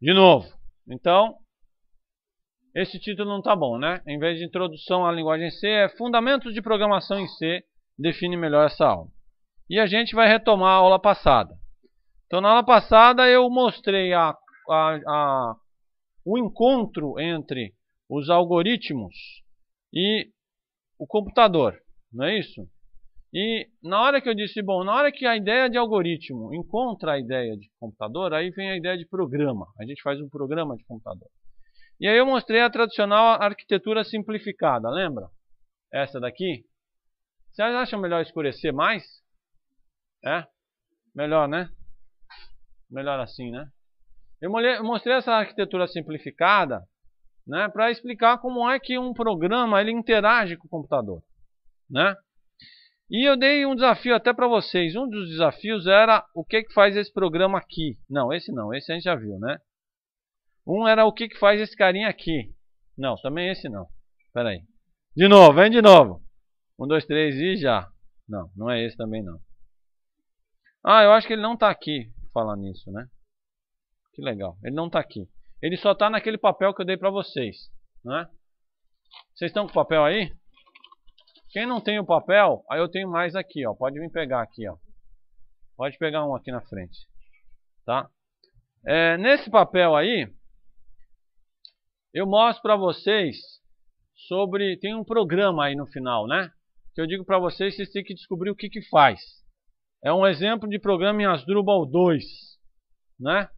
De novo. Então, esse título não está bom, né? Em vez de introdução à linguagem C, é Fundamentos de Programação em C, define melhor essa aula. E a gente vai retomar a aula passada. Então, na aula passada eu mostrei a, a, a o encontro entre os algoritmos e o computador, não é isso? E na hora que eu disse, bom, na hora que a ideia de algoritmo encontra a ideia de computador, aí vem a ideia de programa. A gente faz um programa de computador. E aí eu mostrei a tradicional arquitetura simplificada, lembra? Essa daqui. Vocês acham melhor escurecer mais? É? Melhor, né? Melhor assim, né? Eu mostrei essa arquitetura simplificada né, para explicar como é que um programa ele interage com o computador. Né? E eu dei um desafio até para vocês. Um dos desafios era o que, que faz esse programa aqui. Não, esse não, esse a gente já viu, né? Um era o que, que faz esse carinha aqui. Não, também esse não. Pera aí. De novo, vem de novo. Um, dois, três e já. Não, não é esse também não. Ah, eu acho que ele não tá aqui falando nisso, né? Que legal. Ele não tá aqui. Ele só tá naquele papel que eu dei para vocês, né? Vocês estão com o papel aí? Quem não tem o papel, aí eu tenho mais aqui, ó. Pode vir pegar aqui, ó. Pode pegar um aqui na frente, tá? É, nesse papel aí, eu mostro para vocês sobre... Tem um programa aí no final, né? Que eu digo para vocês, vocês têm que descobrir o que que faz. É um exemplo de programa em Asdrubal 2, né?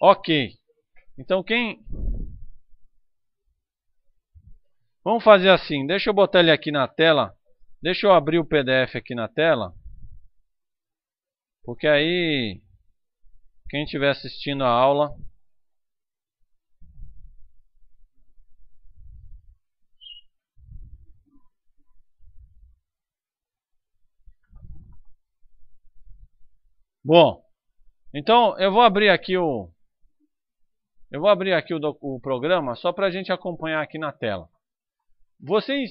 Ok. Então quem Vamos fazer assim, deixa eu botar ele aqui na tela. Deixa eu abrir o PDF aqui na tela. Porque aí, quem estiver assistindo a aula... Bom, então eu vou abrir aqui o... Eu vou abrir aqui o, o programa só para a gente acompanhar aqui na tela. Vocês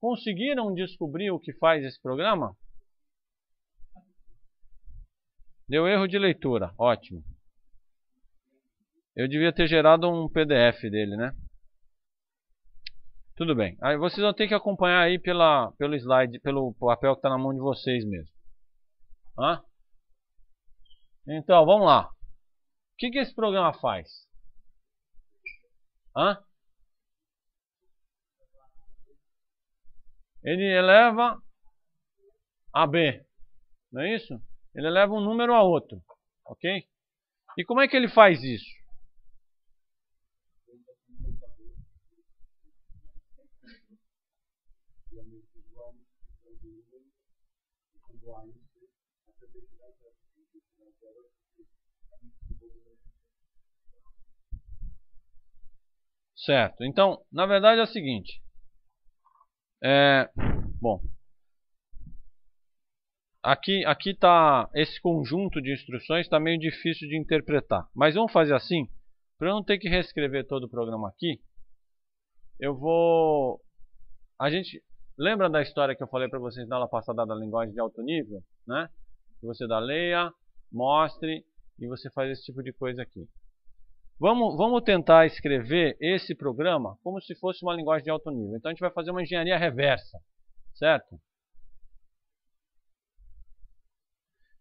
conseguiram descobrir o que faz esse programa? Deu erro de leitura, ótimo. Eu devia ter gerado um PDF dele, né? Tudo bem. Aí vocês vão ter que acompanhar aí pela, pelo slide, pelo papel que está na mão de vocês mesmo. Hã? Então, vamos lá. O que, que esse programa faz? Hã? ele eleva a B. Não é isso? Ele eleva um número a outro. Ok? E como é que ele faz isso? Certo. Então, na verdade é o seguinte. É, bom, aqui aqui tá esse conjunto de instruções está meio difícil de interpretar. Mas vamos fazer assim, para eu não ter que reescrever todo o programa aqui. Eu vou a gente lembra da história que eu falei para vocês na aula passada da linguagem de alto nível, né? Que você dá leia, mostre e você faz esse tipo de coisa aqui. Vamos, vamos tentar escrever esse programa como se fosse uma linguagem de alto nível. Então a gente vai fazer uma engenharia reversa, certo?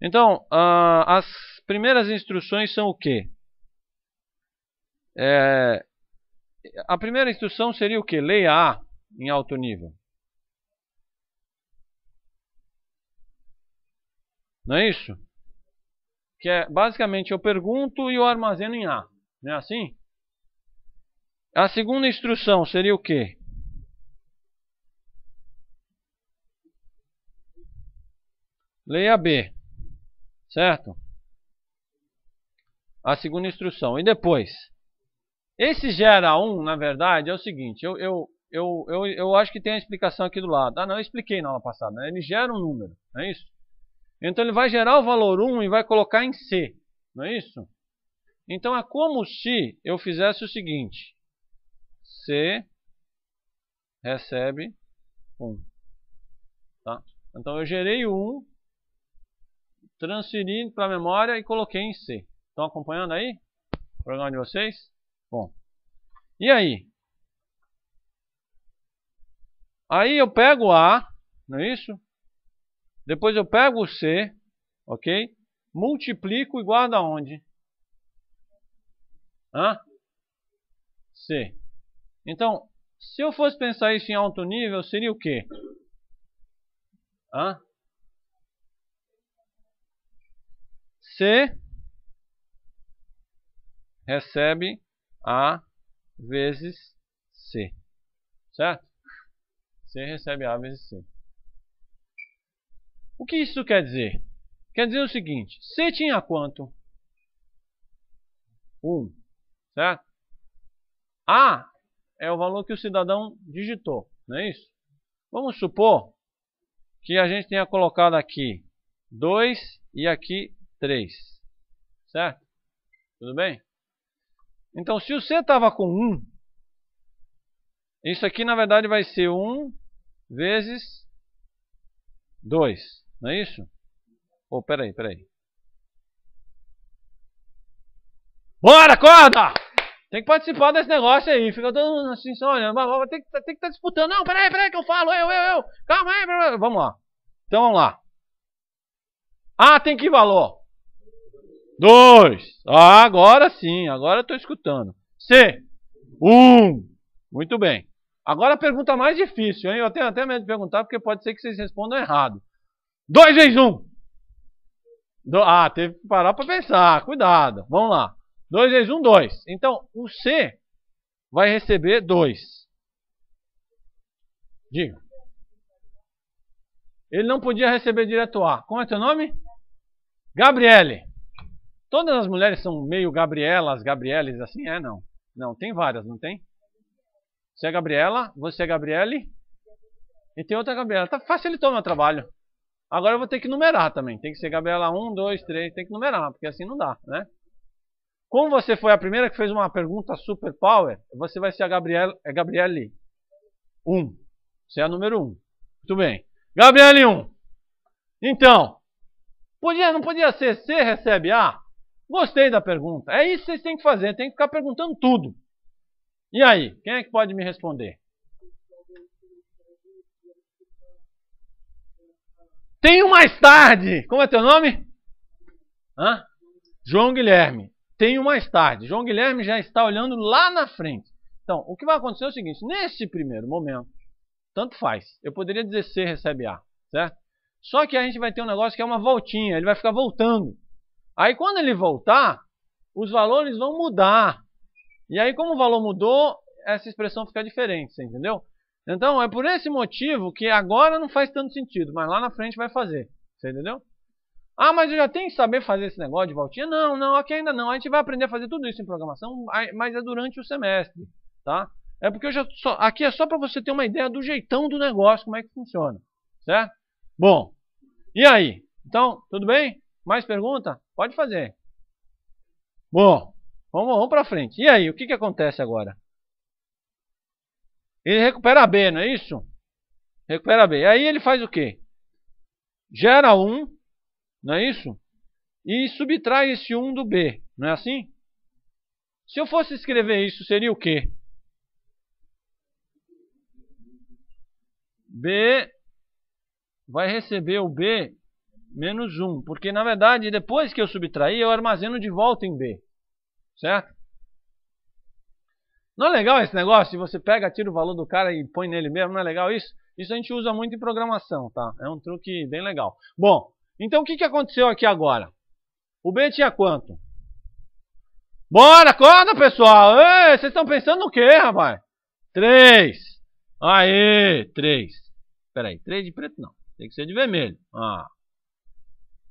Então, uh, as primeiras instruções são o quê? É, a primeira instrução seria o quê? Leia A em alto nível. Não é isso? Que é basicamente eu pergunto e eu armazeno em A. Não é assim? A segunda instrução seria o quê? Leia B. Certo? A segunda instrução. E depois? Esse gera 1, um, na verdade, é o seguinte. Eu, eu, eu, eu, eu acho que tem a explicação aqui do lado. Ah, não, eu expliquei na aula passada. Né? Ele gera um número, não é isso? Então ele vai gerar o valor 1 e vai colocar em C, não é isso? Então é como se eu fizesse o seguinte: C recebe 1. Tá? Então eu gerei o 1, transferi para a memória e coloquei em C. Estão acompanhando aí? O programa de vocês? Bom. E aí? Aí eu pego A, não é isso? Depois eu pego o C, ok? Multiplico e guardo aonde? Hã? C. Então, se eu fosse pensar isso em alto nível, seria o quê? Hã? C recebe A vezes C. Certo? C recebe A vezes C. O que isso quer dizer? Quer dizer o seguinte: C tinha quanto? 1. Um. Certo? A é o valor que o cidadão digitou, não é isso? Vamos supor que a gente tenha colocado aqui 2 e aqui 3, certo? Tudo bem? Então, se o C estava com 1, isso aqui na verdade vai ser 1 vezes 2, não é isso? Oh, peraí, peraí. Bora, corda! Tem que participar desse negócio aí. Fica todo mundo assim, só olhando. Tem que tá, estar tá disputando. Não, peraí, peraí, que eu falo. Eu, eu, eu. Calma aí. Peraí. Vamos lá. Então vamos lá. Ah, tem que valor. Dois. Ah, agora sim. Agora eu tô escutando. C. Um. Muito bem. Agora a pergunta mais difícil, hein? Eu tenho até medo de perguntar, porque pode ser que vocês respondam errado. Dois vezes um. Do... Ah, teve que parar pra pensar. Cuidado. Vamos lá. 2 vezes 1, 2. Então, o C vai receber 2. Diga. Ele não podia receber direto A. Como é teu nome? Gabriele. Todas as mulheres são meio Gabrielas, Gabrieles, assim? É, não. Não, tem várias, não tem? Você é Gabriela, você é Gabriele e tem outra Gabriela. Tá, facilitou meu trabalho. Agora eu vou ter que numerar também. Tem que ser Gabriela 1, 2, 3, tem que numerar, porque assim não dá, né? Como você foi a primeira que fez uma pergunta super power, você vai ser a Gabriela, é Gabriele 1. Você é a número 1. Muito bem. Gabriele 1. Então, podia, não podia ser C recebe A? Gostei da pergunta. É isso que vocês têm que fazer, tem que ficar perguntando tudo. E aí, quem é que pode me responder? Tenho mais tarde. Como é teu nome? Hã? João Guilherme tenho mais tarde. João Guilherme já está olhando lá na frente. Então, o que vai acontecer é o seguinte: nesse primeiro momento, tanto faz. Eu poderia dizer C recebe A, certo? Só que a gente vai ter um negócio que é uma voltinha, ele vai ficar voltando. Aí quando ele voltar, os valores vão mudar. E aí, como o valor mudou, essa expressão fica diferente, você entendeu? Então, é por esse motivo que agora não faz tanto sentido, mas lá na frente vai fazer. Você entendeu? Ah, mas eu já tenho que saber fazer esse negócio de voltinha? Não, não, aqui ainda não. A gente vai aprender a fazer tudo isso em programação, mas é durante o semestre, tá? É porque eu já só, aqui é só para você ter uma ideia do jeitão do negócio, como é que funciona, certo? Bom, e aí? Então, tudo bem? Mais pergunta? Pode fazer. Bom, vamos, vamos para frente. E aí, o que, que acontece agora? Ele recupera B, não é isso? Recupera B. Aí ele faz o quê? Gera um não é isso? E subtrai esse 1 do B, não é assim? Se eu fosse escrever isso, seria o quê? B vai receber o B menos 1, porque na verdade depois que eu subtrair, eu armazeno de volta em B, certo? Não é legal esse negócio? Se você pega, tira o valor do cara e põe nele mesmo, não é legal isso? Isso a gente usa muito em programação, tá? É um truque bem legal. Bom, então o que, que aconteceu aqui agora? O B tinha quanto? Bora, acorda pessoal! vocês estão pensando no quê, rapaz? 3. Aê, 3. Peraí, 3 de preto não. Tem que ser de vermelho. Ah.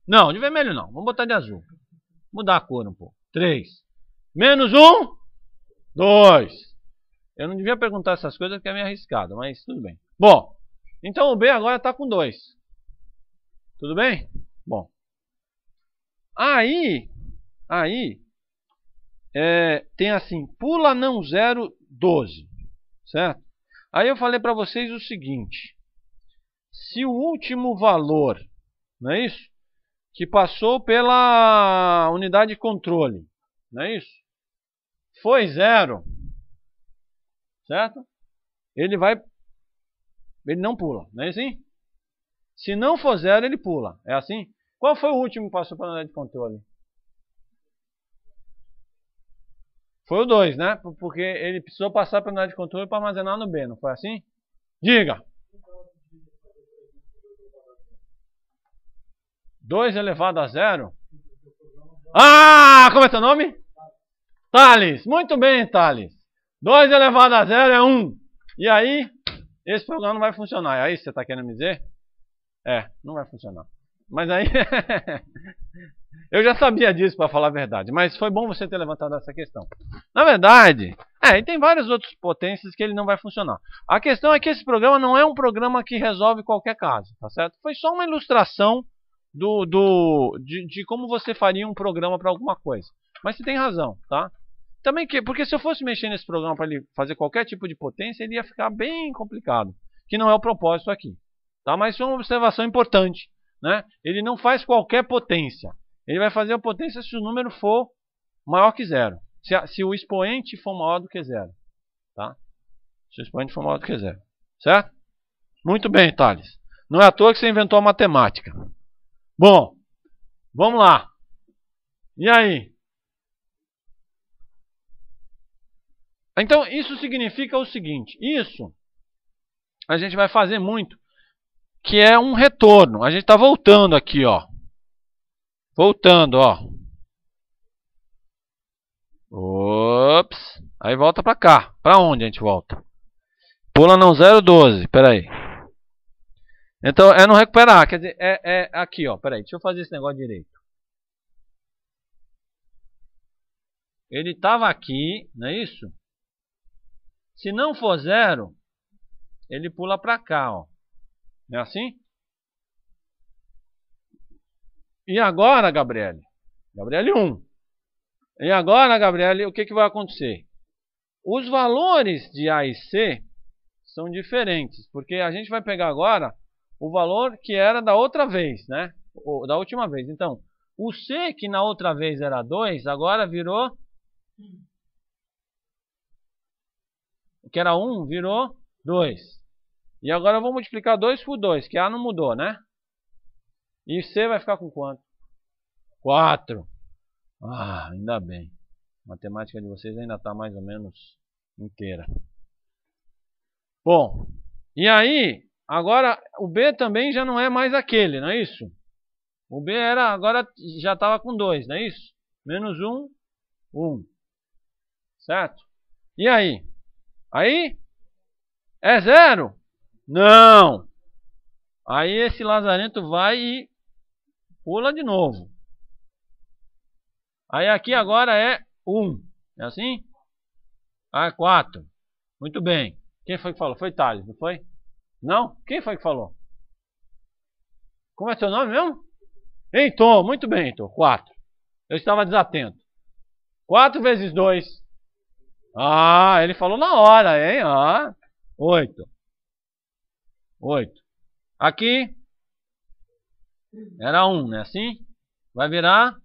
Não, de vermelho não. Vamos botar de azul. Mudar a cor um pouco. 3. Menos 1. 2. Eu não devia perguntar essas coisas porque é meio arriscado, mas tudo bem. Bom, então o B agora está com 2. Tudo bem? Bom. Aí, aí é, tem assim, pula não zero 12, certo? Aí eu falei para vocês o seguinte, se o último valor, não é isso? Que passou pela unidade de controle, não é isso? Foi zero, certo? Ele vai, ele não pula, não é assim? Se não for zero, ele pula. É assim? Qual foi o último que passou pela unidade de controle? Foi o 2, né? Porque ele precisou passar pela unidade de controle para armazenar no B, não foi assim? Diga! 2 elevado a zero? Ah! Como é seu nome? Thales. Muito bem, Thales. 2 elevado a zero é 1. Um. E aí, esse programa não vai funcionar. É isso que você está querendo me dizer? É, não vai funcionar. Mas aí. eu já sabia disso, para falar a verdade. Mas foi bom você ter levantado essa questão. Na verdade, é, e tem várias outras potências que ele não vai funcionar. A questão é que esse programa não é um programa que resolve qualquer caso, tá certo? Foi só uma ilustração do, do de, de como você faria um programa para alguma coisa. Mas você tem razão, tá? Também que, porque se eu fosse mexer nesse programa para ele fazer qualquer tipo de potência, ele ia ficar bem complicado, que não é o propósito aqui. Tá? Mas isso é uma observação importante. Né? Ele não faz qualquer potência. Ele vai fazer a potência se o número for maior que zero. Se, a, se o expoente for maior do que zero. Tá? Se o expoente for maior do que zero. Certo? Muito bem, Thales. Não é à toa que você inventou a matemática. Bom, vamos lá. E aí? Então, isso significa o seguinte: isso a gente vai fazer muito que é um retorno. A gente está voltando aqui, ó. Voltando, ó. Ops. Aí volta para cá. Para onde a gente volta? Pula não 012. Pera aí. Então é não recuperar. Quer dizer, é, é aqui, ó. Pera aí. Deixa eu fazer esse negócio direito. Ele estava aqui, não é isso? Se não for zero, ele pula para cá, ó. Não é assim? E agora, Gabriele? Gabriele 1. E agora, Gabriele, o que, que vai acontecer? Os valores de A e C são diferentes, porque a gente vai pegar agora o valor que era da outra vez, né? da última vez. Então, o C, que na outra vez era 2, agora virou... O que era 1 virou 2. E agora eu vou multiplicar 2 por 2, que A não mudou, né? E C vai ficar com quanto? 4. Ah, ainda bem. A matemática de vocês ainda está mais ou menos inteira. Bom, e aí, agora o B também já não é mais aquele, não é isso? O B era, agora já estava com 2, não é isso? Menos 1, um, 1. Um. Certo? E aí? Aí é zero. Não! Aí esse lazarento vai e pula de novo. Aí aqui agora é 1. Um. É assim? Ah, 4. É muito bem. Quem foi que falou? Foi Thales, não foi? Não? Quem foi que falou? Como é seu nome mesmo? Heitor, muito bem, Heitor. 4. Eu estava desatento. 4 vezes 2. Ah, ele falou na hora, hein? Ah, 8. 8. Aqui era 1, né? Assim vai virar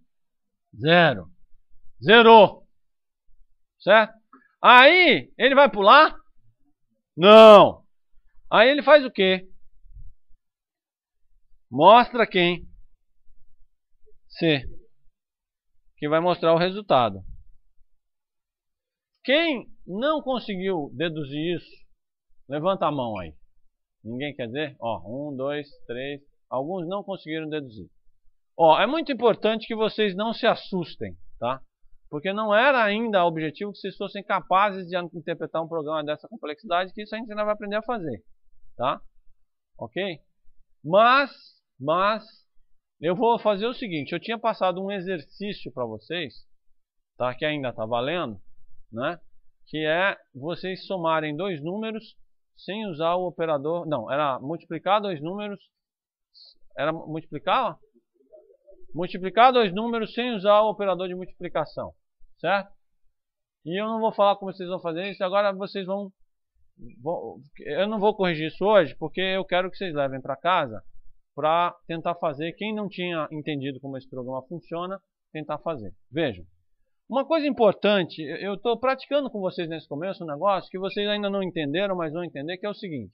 0. Zerou. Certo? Aí ele vai pular? Não. Aí ele faz o quê? Mostra quem? C. Que vai mostrar o resultado. Quem não conseguiu deduzir isso, levanta a mão aí. Ninguém quer dizer? Ó, um, dois, três. Alguns não conseguiram deduzir. Ó, é muito importante que vocês não se assustem, tá? Porque não era ainda o objetivo que vocês fossem capazes de interpretar um programa dessa complexidade, que isso a gente ainda vai aprender a fazer, tá? Ok? Mas, mas, eu vou fazer o seguinte, eu tinha passado um exercício para vocês, tá? Que ainda está valendo, né? Que é vocês somarem dois números sem usar o operador. Não, era multiplicar dois números. Era multiplicar? Multiplicar dois números sem usar o operador de multiplicação. Certo? E eu não vou falar como vocês vão fazer isso. Agora vocês vão. vão eu não vou corrigir isso hoje, porque eu quero que vocês levem para casa para tentar fazer. Quem não tinha entendido como esse programa funciona, tentar fazer. Vejam. Uma coisa importante, eu estou praticando com vocês nesse começo um negócio que vocês ainda não entenderam, mas vão entender, que é o seguinte.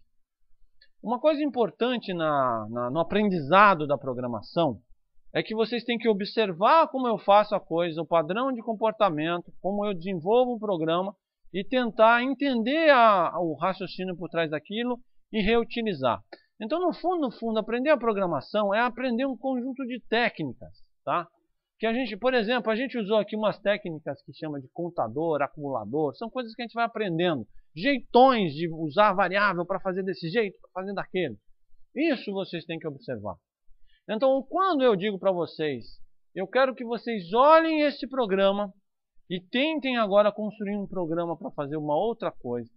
Uma coisa importante na, na, no aprendizado da programação é que vocês têm que observar como eu faço a coisa, o padrão de comportamento, como eu desenvolvo um programa e tentar entender a, o raciocínio por trás daquilo e reutilizar. Então, no fundo, no fundo, aprender a programação é aprender um conjunto de técnicas, tá? que a gente, por exemplo, a gente usou aqui umas técnicas que chama de contador, acumulador, são coisas que a gente vai aprendendo, jeitões de usar variável para fazer desse jeito, para fazer daquele. Isso vocês têm que observar. Então, quando eu digo para vocês, eu quero que vocês olhem esse programa e tentem agora construir um programa para fazer uma outra coisa.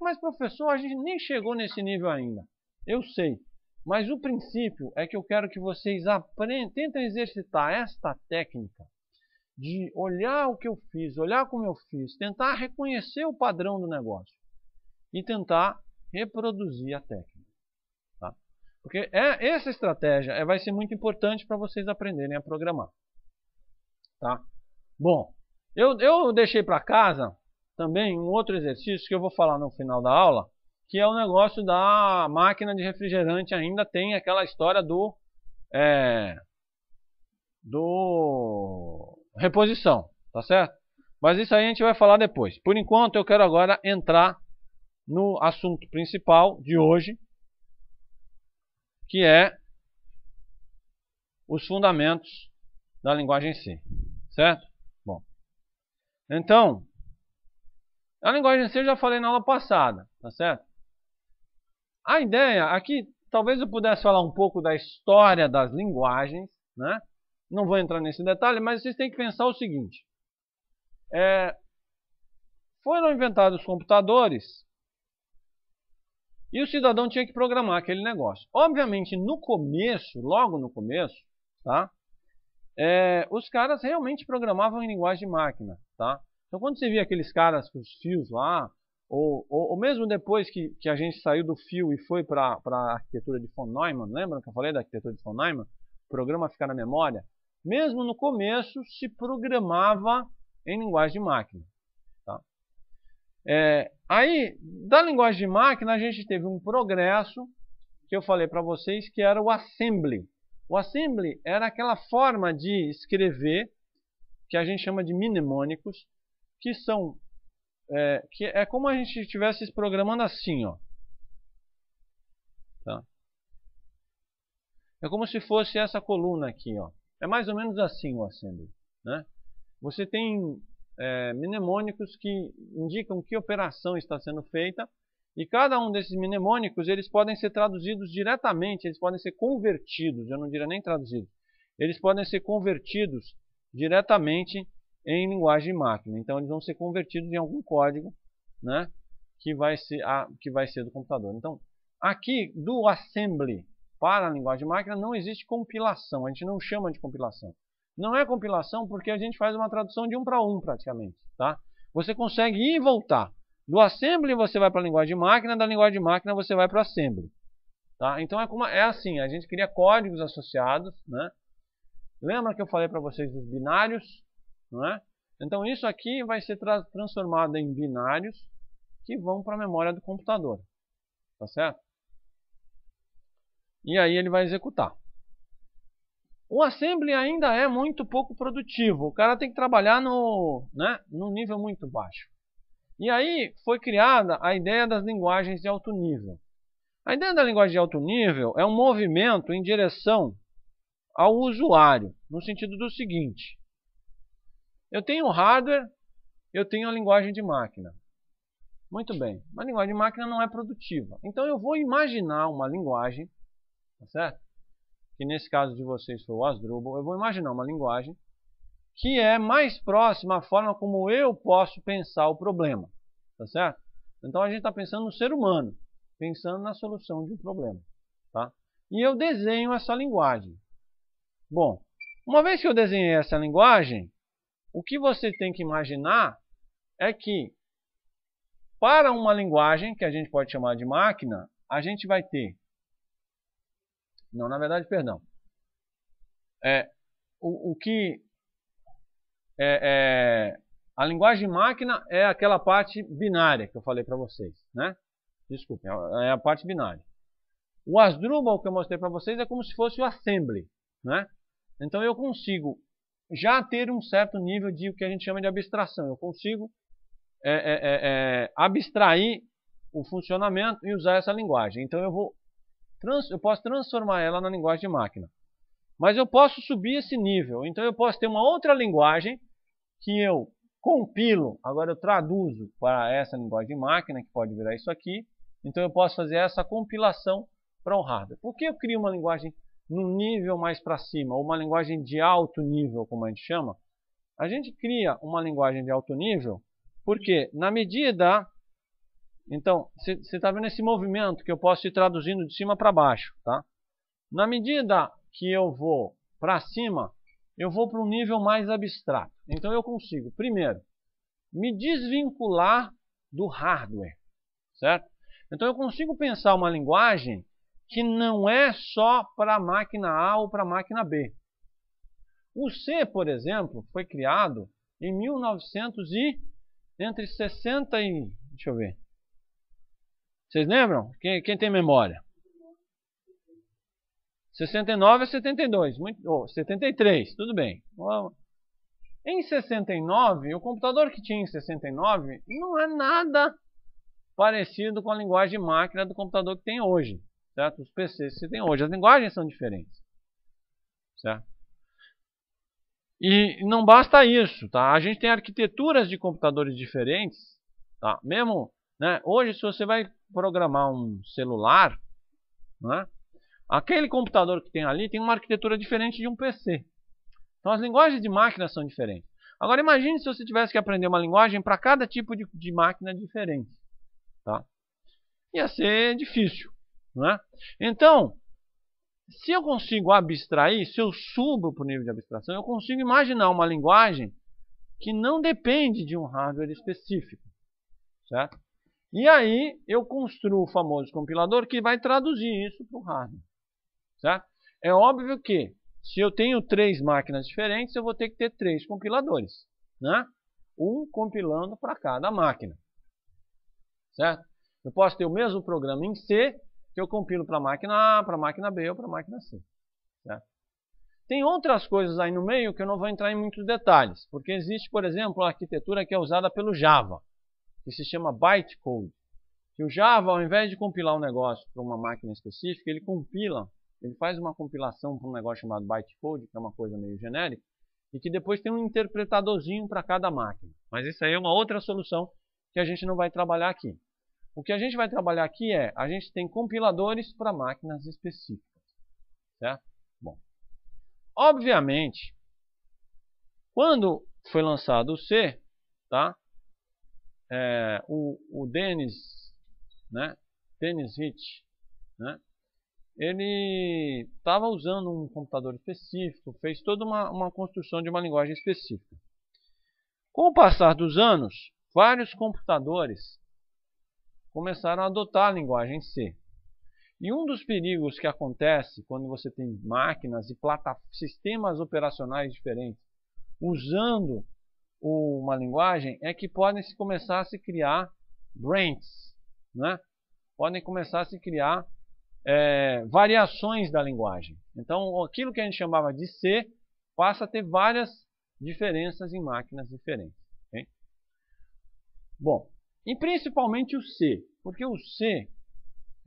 Mas professor, a gente nem chegou nesse nível ainda. Eu sei, mas o princípio é que eu quero que vocês aprendam, tentem exercitar esta técnica de olhar o que eu fiz, olhar como eu fiz, tentar reconhecer o padrão do negócio e tentar reproduzir a técnica. Tá? Porque é, essa estratégia é, vai ser muito importante para vocês aprenderem a programar. Tá? Bom, eu, eu deixei para casa também um outro exercício que eu vou falar no final da aula, que é o negócio da máquina de refrigerante ainda tem aquela história do é, do reposição, tá certo? Mas isso aí a gente vai falar depois. Por enquanto eu quero agora entrar no assunto principal de hoje, que é os fundamentos da linguagem C, certo? Bom, então a linguagem C eu já falei na aula passada, tá certo? A ideia aqui, talvez eu pudesse falar um pouco da história das linguagens, né? Não vou entrar nesse detalhe, mas vocês têm que pensar o seguinte: é, foram inventados os computadores e o cidadão tinha que programar aquele negócio. Obviamente, no começo, logo no começo, tá? É, os caras realmente programavam em linguagem de máquina, tá? Então, quando você via aqueles caras com os fios lá, ou, ou, ou mesmo depois que, que a gente saiu do fio e foi para a arquitetura de von Neumann, lembram que eu falei da arquitetura de von Neumann? O programa ficar na memória. Mesmo no começo, se programava em linguagem de máquina. Tá? É, aí, da linguagem de máquina, a gente teve um progresso que eu falei para vocês que era o assembly. O assembly era aquela forma de escrever que a gente chama de mnemônicos, que são é, que é como a gente estivesse programando assim, ó. Tá? É como se fosse essa coluna aqui, ó. É mais ou menos assim o assembly, né? Você tem é, mnemônicos que indicam que operação está sendo feita e cada um desses mnemônicos eles podem ser traduzidos diretamente, eles podem ser convertidos, eu não diria nem traduzidos, eles podem ser convertidos diretamente em linguagem de máquina. Então eles vão ser convertidos em algum código né, que, vai ser a, que vai ser do computador. Então, aqui do assembly para a linguagem de máquina não existe compilação, a gente não chama de compilação. Não é compilação porque a gente faz uma tradução de um para um praticamente. Tá? Você consegue ir e voltar. Do assembly você vai para a linguagem de máquina, da linguagem de máquina você vai para o assembly. Tá? Então é, como, é assim, a gente cria códigos associados. Né? Lembra que eu falei para vocês dos binários? Não é? Então isso aqui vai ser tra transformado em binários que vão para a memória do computador. Tá certo? E aí ele vai executar. O assembly ainda é muito pouco produtivo. O cara tem que trabalhar no, né, num nível muito baixo. E aí foi criada a ideia das linguagens de alto nível. A ideia da linguagem de alto nível é um movimento em direção ao usuário, no sentido do seguinte: eu tenho hardware, eu tenho a linguagem de máquina. Muito bem, uma linguagem de máquina não é produtiva. Então eu vou imaginar uma linguagem, tá certo? Que nesse caso de vocês foi o Asdrubal, eu vou imaginar uma linguagem que é mais próxima à forma como eu posso pensar o problema, tá certo? Então a gente está pensando no ser humano, pensando na solução de um problema, tá? E eu desenho essa linguagem. Bom, uma vez que eu desenhei essa linguagem, o que você tem que imaginar é que para uma linguagem que a gente pode chamar de máquina, a gente vai ter. Não, na verdade, perdão. É, o, o que. É, é, a linguagem máquina é aquela parte binária que eu falei para vocês, né? Desculpem, é, é a parte binária. O Asdrubal que eu mostrei para vocês é como se fosse o assembly, né? Então eu consigo já ter um certo nível de o que a gente chama de abstração. Eu consigo é, é, é, é, abstrair o funcionamento e usar essa linguagem. Então eu vou trans, eu posso transformar ela na linguagem de máquina. Mas eu posso subir esse nível. Então eu posso ter uma outra linguagem que eu compilo, agora eu traduzo para essa linguagem de máquina, que pode virar isso aqui. Então eu posso fazer essa compilação para o hardware. Por que eu crio uma linguagem num nível mais para cima, ou uma linguagem de alto nível, como a gente chama, a gente cria uma linguagem de alto nível, porque na medida. Então, você está vendo esse movimento que eu posso ir traduzindo de cima para baixo, tá? Na medida que eu vou para cima, eu vou para um nível mais abstrato. Então, eu consigo, primeiro, me desvincular do hardware, certo? Então, eu consigo pensar uma linguagem que não é só para a máquina A ou para a máquina B. O C, por exemplo, foi criado em 1900 e entre 60 e deixa eu ver. Vocês lembram? Quem, quem tem memória? 69 a 72, muito, oh, 73, tudo bem. Em 69, o computador que tinha em 69 não é nada parecido com a linguagem máquina do computador que tem hoje certo? os PCs que você tem hoje. As linguagens são diferentes. Certo? E não basta isso. Tá? A gente tem arquiteturas de computadores diferentes. Tá? Mesmo né? hoje, se você vai programar um celular, né? aquele computador que tem ali tem uma arquitetura diferente de um PC. Então as linguagens de máquina são diferentes. Agora imagine se você tivesse que aprender uma linguagem para cada tipo de, de, máquina diferente. Tá? Ia ser difícil. Não é? Então, se eu consigo abstrair, se eu subo para o nível de abstração, eu consigo imaginar uma linguagem que não depende de um hardware específico. Certo? E aí eu construo o famoso compilador que vai traduzir isso para o hardware. Certo? É óbvio que se eu tenho três máquinas diferentes, eu vou ter que ter três compiladores. Né? Um compilando para cada máquina. Certo? Eu posso ter o mesmo programa em C, que eu compilo para a máquina A, para a máquina B ou para a máquina C. Certo? Né? Tem outras coisas aí no meio que eu não vou entrar em muitos detalhes, porque existe, por exemplo, a arquitetura que é usada pelo Java, que se chama bytecode. Que o Java, ao invés de compilar um negócio para uma máquina específica, ele compila, ele faz uma compilação para um negócio chamado bytecode, que é uma coisa meio genérica, e que depois tem um interpretadorzinho para cada máquina. Mas isso aí é uma outra solução que a gente não vai trabalhar aqui. O que a gente vai trabalhar aqui é, a gente tem compiladores para máquinas específicas, certo? Bom, obviamente, quando foi lançado o C, tá? É, o, o Dennis, né? Dennis Hitch, né? Ele estava usando um computador específico, fez toda uma, uma construção de uma linguagem específica. Com o passar dos anos, vários computadores começaram a adotar a linguagem C. E um dos perigos que acontece quando você tem máquinas e sistemas operacionais diferentes usando uma linguagem é que podem se começar a se criar branches, né? podem começar a se criar é, variações da linguagem. Então, aquilo que a gente chamava de C passa a ter várias diferenças em máquinas diferentes. Okay? Bom, e principalmente o C, porque o C,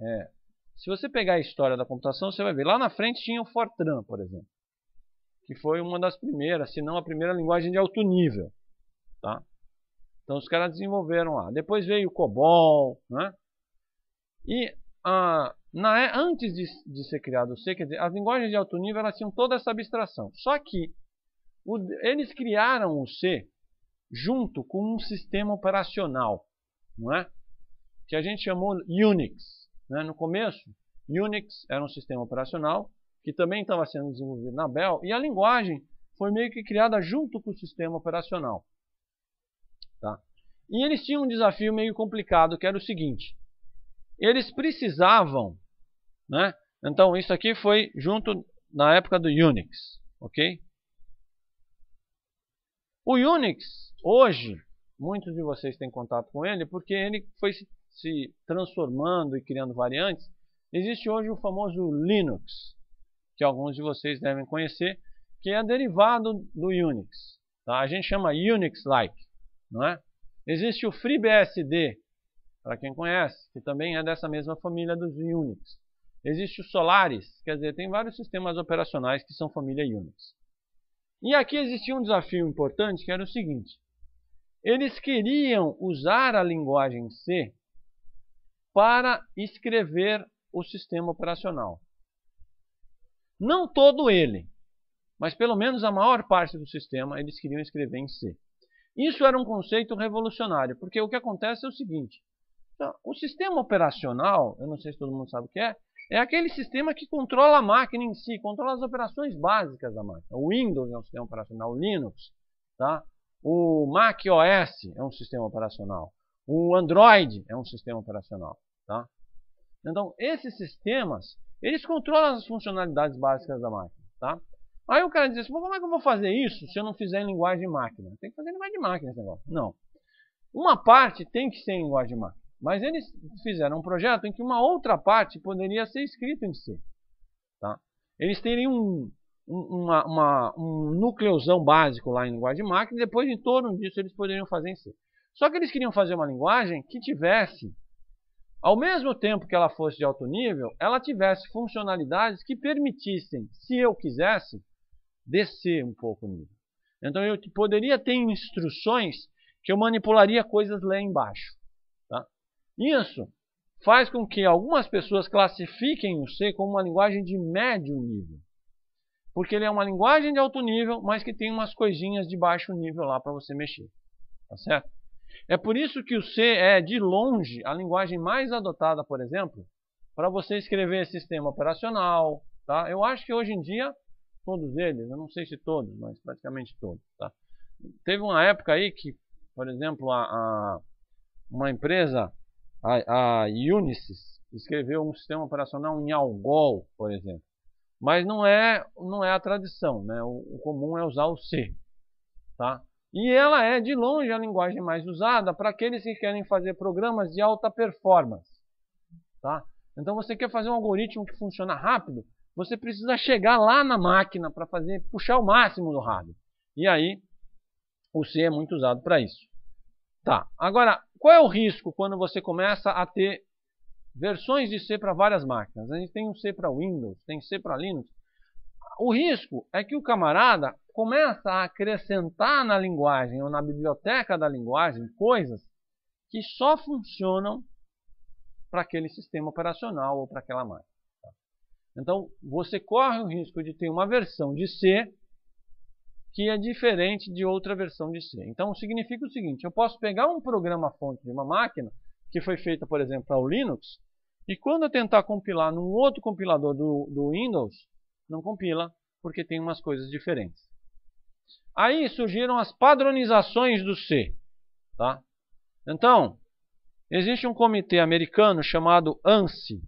é, se você pegar a história da computação, você vai ver. Lá na frente tinha o Fortran, por exemplo, que foi uma das primeiras, se não a primeira linguagem de alto nível. Tá? Então os caras desenvolveram lá. Depois veio o COBOL, né? E a na, é, antes de, de, ser criado o C, quer dizer, as linguagens de alto nível elas tinham toda essa abstração. Só que o, eles criaram o C junto com um sistema operacional não é? que a gente chamou Unix. Né? No começo, Unix era um sistema operacional que também estava sendo desenvolvido na Bell e a linguagem foi meio que criada junto com o sistema operacional. Tá? E eles tinham um desafio meio complicado que era o seguinte: eles precisavam, né? Então isso aqui foi junto na época do Unix, ok? O Unix hoje muitos de vocês têm contato com ele, porque ele foi se transformando e criando variantes. Existe hoje o famoso Linux, que alguns de vocês devem conhecer, que é derivado do Unix. Tá? A gente chama Unix-like, não é? Existe o FreeBSD, para quem conhece, que também é dessa mesma família dos Unix. Existe o Solaris, quer dizer, tem vários sistemas operacionais que são família Unix. E aqui existia um desafio importante, que era o seguinte. Eles queriam usar a linguagem C para escrever o sistema operacional. Não todo ele, mas pelo menos a maior parte do sistema eles queriam escrever em C. Isso era um conceito revolucionário, porque o que acontece é o seguinte: então, o sistema operacional, eu não sei se todo mundo sabe o que é, é aquele sistema que controla a máquina em si, controla as operações básicas da máquina. O Windows é um sistema operacional, o Linux, tá? O Mac OS é um sistema operacional. O Android é um sistema operacional. Tá? Então, esses sistemas, eles controlam as funcionalidades básicas da máquina. Tá? Aí o cara diz assim, como é que eu vou fazer isso se eu não fizer em linguagem de máquina? Tem que fazer em linguagem de máquina esse negócio. Não. Uma parte tem que ser em linguagem de máquina. Mas eles fizeram um projeto em que uma outra parte poderia ser escrita em C. Si, tá? Eles teriam um, uma, uma, um núcleozão básico lá em linguagem de máquina, e depois em torno disso eles poderiam fazer em C. Só que eles queriam fazer uma linguagem que tivesse, ao mesmo tempo que ela fosse de alto nível, ela tivesse funcionalidades que permitissem, se eu quisesse, descer um pouco o nível. Então eu poderia ter instruções que eu manipularia coisas lá embaixo. Tá? Isso faz com que algumas pessoas classifiquem o C como uma linguagem de médio nível. Porque ele é uma linguagem de alto nível, mas que tem umas coisinhas de baixo nível lá para você mexer. Tá certo? É por isso que o C é, de longe, a linguagem mais adotada, por exemplo, para você escrever sistema operacional. Tá? Eu acho que hoje em dia, todos eles, eu não sei se todos, mas praticamente todos. Tá? Teve uma época aí que, por exemplo, a, a uma empresa, a, a Unisys, escreveu um sistema operacional em Algol, por exemplo. Mas não é, não é a tradição, né? O, o comum é usar o C, tá? E ela é de longe a linguagem mais usada para aqueles que querem fazer programas de alta performance, tá? Então você quer fazer um algoritmo que funciona rápido, você precisa chegar lá na máquina para fazer puxar o máximo do rádio. E aí o C é muito usado para isso. Tá. Agora, qual é o risco quando você começa a ter versões de C para várias máquinas. A gente tem um C para Windows, tem C para Linux. O risco é que o camarada começa a acrescentar na linguagem ou na biblioteca da linguagem coisas que só funcionam para aquele sistema operacional ou para aquela máquina. Tá? Então, você corre o risco de ter uma versão de C que é diferente de outra versão de C. Então, significa o seguinte, eu posso pegar um programa-fonte de uma máquina que foi feita, por exemplo, para o Linux, e quando eu tentar compilar num outro compilador do, do Windows, não compila, porque tem umas coisas diferentes. Aí surgiram as padronizações do C. Tá? Então, existe um comitê americano chamado ANSI.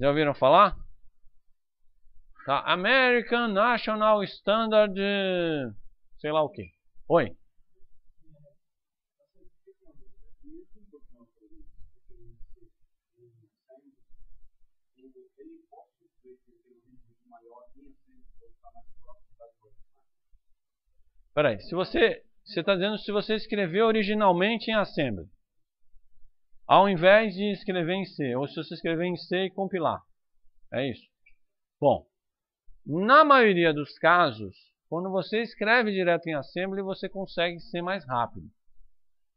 Já ouviram falar? Tá? American National Standard... Sei lá o que. Oi? Peraí, se você está dizendo se você escreveu originalmente em Assembly, ao invés de escrever em C, ou se você escrever em C e compilar. É isso. Bom, na maioria dos casos, quando você escreve direto em Assembly, você consegue ser mais rápido.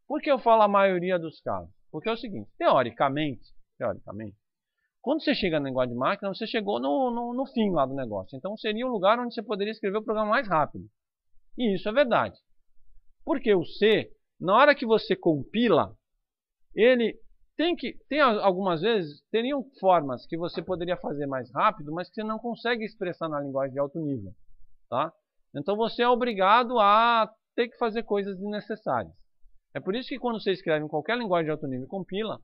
Por que eu falo a maioria dos casos? Porque é o seguinte, teoricamente, teoricamente, quando você chega no negócio de máquina, você chegou no, no, no fim lá do negócio. Então seria o lugar onde você poderia escrever o programa mais rápido. E isso é verdade. Porque o C, na hora que você compila, ele tem que. Tem algumas vezes, teriam formas que você poderia fazer mais rápido, mas que você não consegue expressar na linguagem de alto nível. Tá? Então você é obrigado a ter que fazer coisas desnecessárias. É por isso que quando você escreve em qualquer linguagem de alto nível e compila,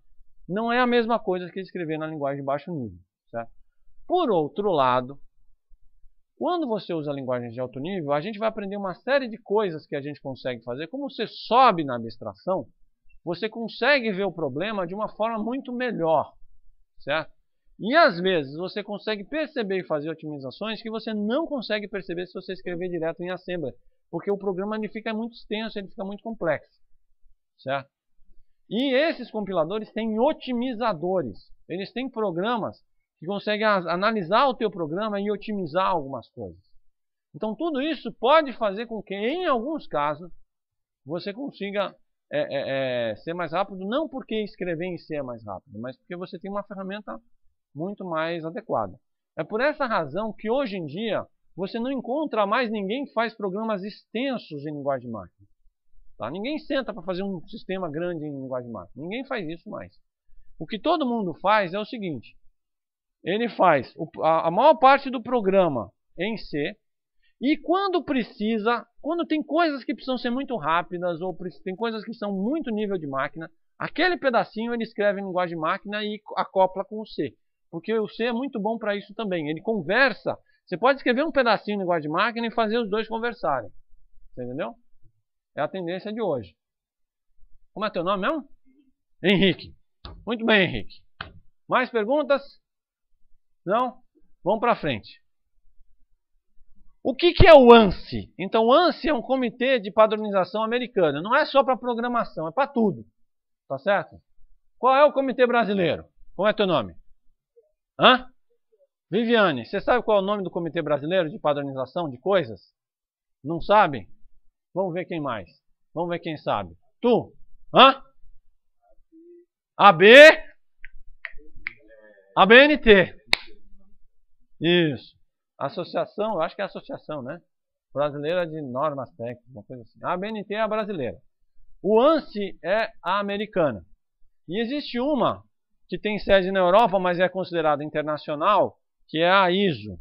não é a mesma coisa que escrever na linguagem de baixo nível. Certo? Por outro lado, quando você usa linguagens de alto nível, a gente vai aprender uma série de coisas que a gente consegue fazer. Como você sobe na abstração, você consegue ver o problema de uma forma muito melhor, certo? E às vezes você consegue perceber e fazer otimizações que você não consegue perceber se você escrever direto em Assembly, porque o programa ele fica muito extenso, ele fica muito complexo, certo? E esses compiladores têm otimizadores. Eles têm programas que consegue analisar o teu programa e otimizar algumas coisas. Então tudo isso pode fazer com que, em alguns casos, você consiga é, é, é, ser mais rápido, não porque escrever em C é mais rápido, mas porque você tem uma ferramenta muito mais adequada. É por essa razão que hoje em dia você não encontra mais ninguém que faz programas extensos em linguagem de máquina. Tá? Ninguém senta para fazer um sistema grande em linguagem de máquina. Ninguém faz isso mais. O que todo mundo faz é o seguinte: ele faz a maior parte do programa em C. E quando precisa, quando tem coisas que precisam ser muito rápidas ou tem coisas que são muito nível de máquina, aquele pedacinho ele escreve em linguagem de máquina e acopla com o C. Porque o C é muito bom para isso também. Ele conversa. Você pode escrever um pedacinho em linguagem de máquina e fazer os dois conversarem. Você entendeu? É a tendência de hoje. Como é teu nome mesmo? Henrique. Muito bem, Henrique. Mais perguntas? Não? Vamos para frente. O que, que é o ANSI? Então, o ANSI é um comitê de padronização americano. Não é só para programação, é para tudo. Tá certo? Qual é o comitê brasileiro? Qual é teu nome? Hã? Viviane, você sabe qual é o nome do comitê brasileiro de padronização de coisas? Não sabe? Vamos ver quem mais. Vamos ver quem sabe. Tu? Hã? AB? ABNT. Isso. Associação, eu acho que é associação, né? Brasileira de Normas Técnicas, uma coisa assim. A ABNT é a brasileira. O ANSI é a americana. E existe uma que tem sede na Europa, mas é considerada internacional, que é a ISO.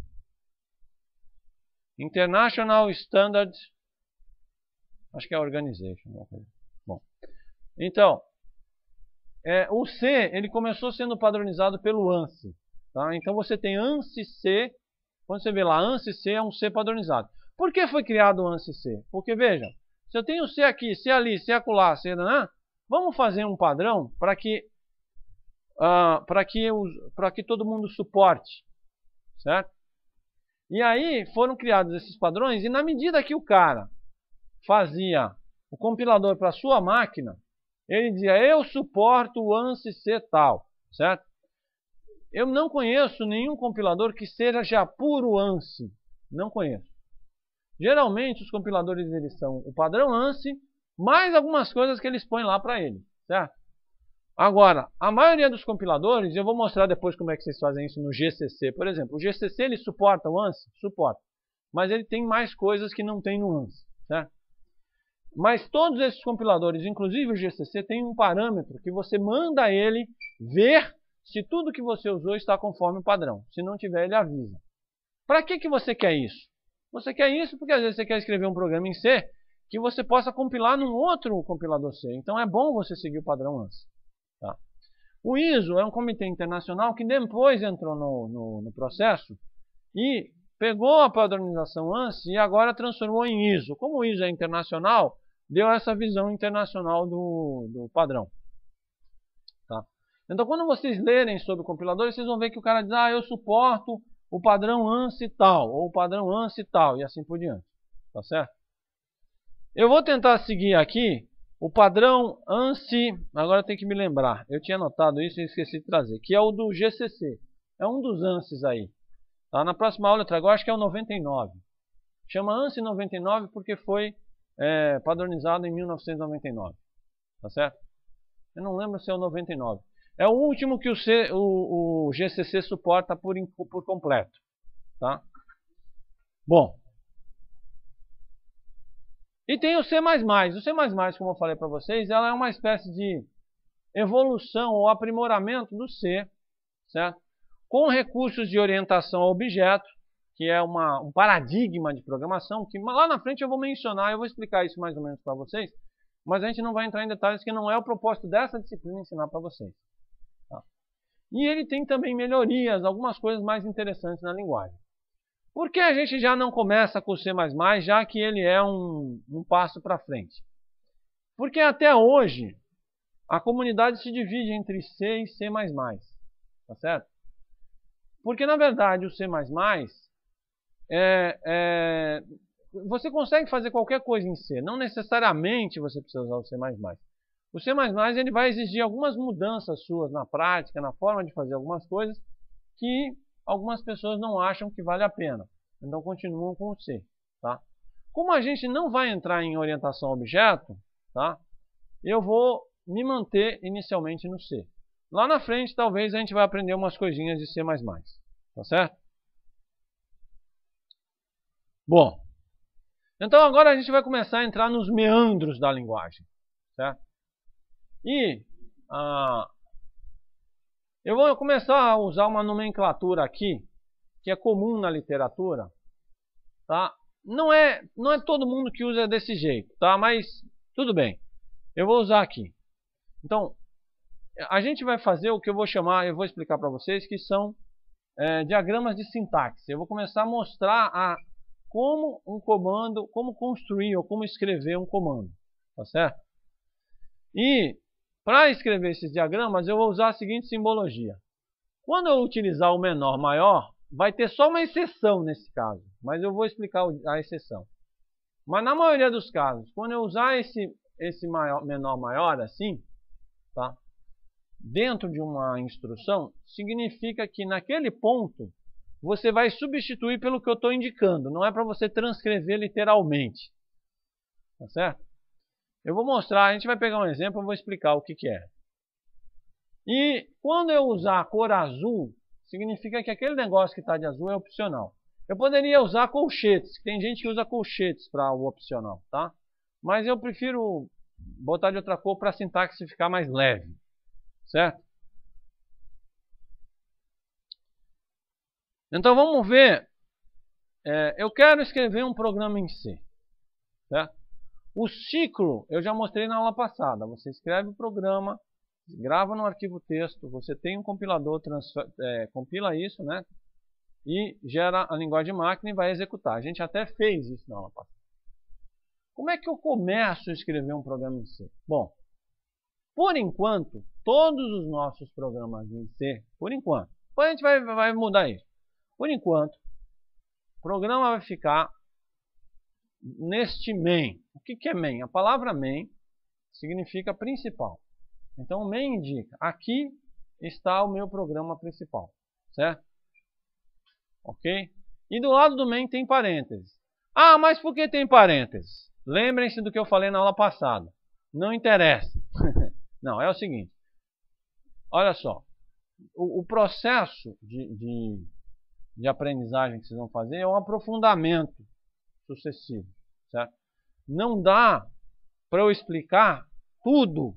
International Standard acho que é Organization. Bom, então, é, o C ele começou sendo padronizado pelo ANSI. Tá? Então você tem ANSI-C, quando você vê lá, ANSI-C é um C padronizado. Por que foi criado o ANSI-C? Porque, veja, se eu tenho C aqui, C ali, C acolá, C naná, vamos fazer um padrão para que, uh, para que, para que todo mundo suporte, certo? E aí foram criados esses padrões e na medida que o cara fazia o compilador para sua máquina, ele dizia, eu suporto o ANSI C tal, certo? Eu não conheço nenhum compilador que seja já puro ANSI. Não conheço. Geralmente os compiladores eles são o padrão ANSI, mais algumas coisas que eles põem lá para ele, certo? Agora, a maioria dos compiladores, eu vou mostrar depois como é que vocês fazem isso no GCC, por exemplo. O GCC ele suporta o ANSI? Suporta. Mas ele tem mais coisas que não tem no ANSI, certo? Mas todos esses compiladores, inclusive o GCC, tem um parâmetro que você manda ele ver se tudo que você usou está conforme o padrão. Se não tiver, ele avisa. Para que, que você quer isso? Você quer isso porque às vezes você quer escrever um programa em C que você possa compilar num outro compilador C. Então é bom você seguir o padrão antes. Tá? O ISO é um comitê internacional que depois entrou no, no, no processo e pegou a padronização ANSI e agora transformou em ISO. Como o ISO é internacional, deu essa visão internacional do, do padrão. Então, quando vocês lerem sobre compiladores, vocês vão ver que o cara diz, ah, eu suporto o padrão ANSI tal, ou o padrão ANSI tal, e assim por diante. Tá certo? Eu vou tentar seguir aqui o padrão ANSI, agora tem que me lembrar, eu tinha anotado isso e esqueci de trazer, que é o do GCC. É um dos ANSIs aí. Tá? Na próxima aula eu trago, acho que é o 99. Chama ANSI 99 porque foi é, padronizado em 1999. Tá certo? Eu não lembro se é o 99. É o último que o, C, o, o GCC suporta por, por completo. Tá? Bom. E tem o C++. O C++, como eu falei para vocês, ela é uma espécie de evolução ou aprimoramento do C, certo? com recursos de orientação a objeto, que é uma, um paradigma de programação, que lá na frente eu vou mencionar, eu vou explicar isso mais ou menos para vocês, mas a gente não vai entrar em detalhes que não é o propósito dessa disciplina ensinar para vocês. E ele tem também melhorias, algumas coisas mais interessantes na linguagem. Por que a gente já não começa com o C++, já que ele é um, um passo para frente? Porque até hoje a comunidade se divide entre C e C++, tá certo? Porque na verdade o C++ é, é, você consegue fazer qualquer coisa em C, não necessariamente você precisa usar o C++. O C++ ele vai exigir algumas mudanças suas na prática, na forma de fazer algumas coisas, que algumas pessoas não acham que vale a pena. Então continuam com o C. Tá? Como a gente não vai entrar em orientação a objeto, tá? eu vou me manter inicialmente no C. Lá na frente, talvez a gente vai aprender umas coisinhas de C++. Tá certo? Bom, então agora a gente vai começar a entrar nos meandros da linguagem. Certo? E ah, eu vou começar a usar uma nomenclatura aqui, que é comum na literatura, tá? Não é, não é todo mundo que usa desse jeito, tá? Mas tudo bem. Eu vou usar aqui. Então, a gente vai fazer o que eu vou chamar, eu vou explicar para vocês, que são é, diagramas de sintaxe. Eu vou começar a mostrar a, como um comando, como construir ou como escrever um comando, tá certo? E para escrever esses diagramas, eu vou usar a seguinte simbologia. Quando eu utilizar o menor maior, vai ter só uma exceção nesse caso, mas eu vou explicar a exceção. Mas na maioria dos casos, quando eu usar esse, esse maior, menor maior assim, tá? dentro de uma instrução, significa que naquele ponto você vai substituir pelo que eu estou indicando. Não é para você transcrever literalmente. Tá certo? Eu vou mostrar, a gente vai pegar um exemplo, e vou explicar o que, que é. E quando eu usar a cor azul, significa que aquele negócio que está de azul é opcional. Eu poderia usar colchetes, tem gente que usa colchetes para o opcional, tá? Mas eu prefiro botar de outra cor para a sintaxe ficar mais leve, certo? Então vamos ver, é, eu quero escrever um programa em C, certo? O ciclo eu já mostrei na aula passada. Você escreve o programa, grava no arquivo texto, você tem um compilador, é, compila isso, né? E gera a linguagem de máquina e vai executar. A gente até fez isso na aula passada. Como é que eu começo a escrever um programa em C? Bom, por enquanto, todos os nossos programas em C, por enquanto, depois a gente vai, vai mudar isso. Por enquanto, o programa vai ficar neste main, que, que é main? A palavra main significa principal. Então, main indica, aqui está o meu programa principal, certo? Ok? E do lado do main tem parênteses. Ah, mas por que tem parênteses? Lembrem-se do que eu falei na aula passada. Não interessa. Não, é o seguinte. Olha só. O, o processo de, de, de aprendizagem que vocês vão fazer é um aprofundamento sucessivo, certo? Não dá para eu explicar tudo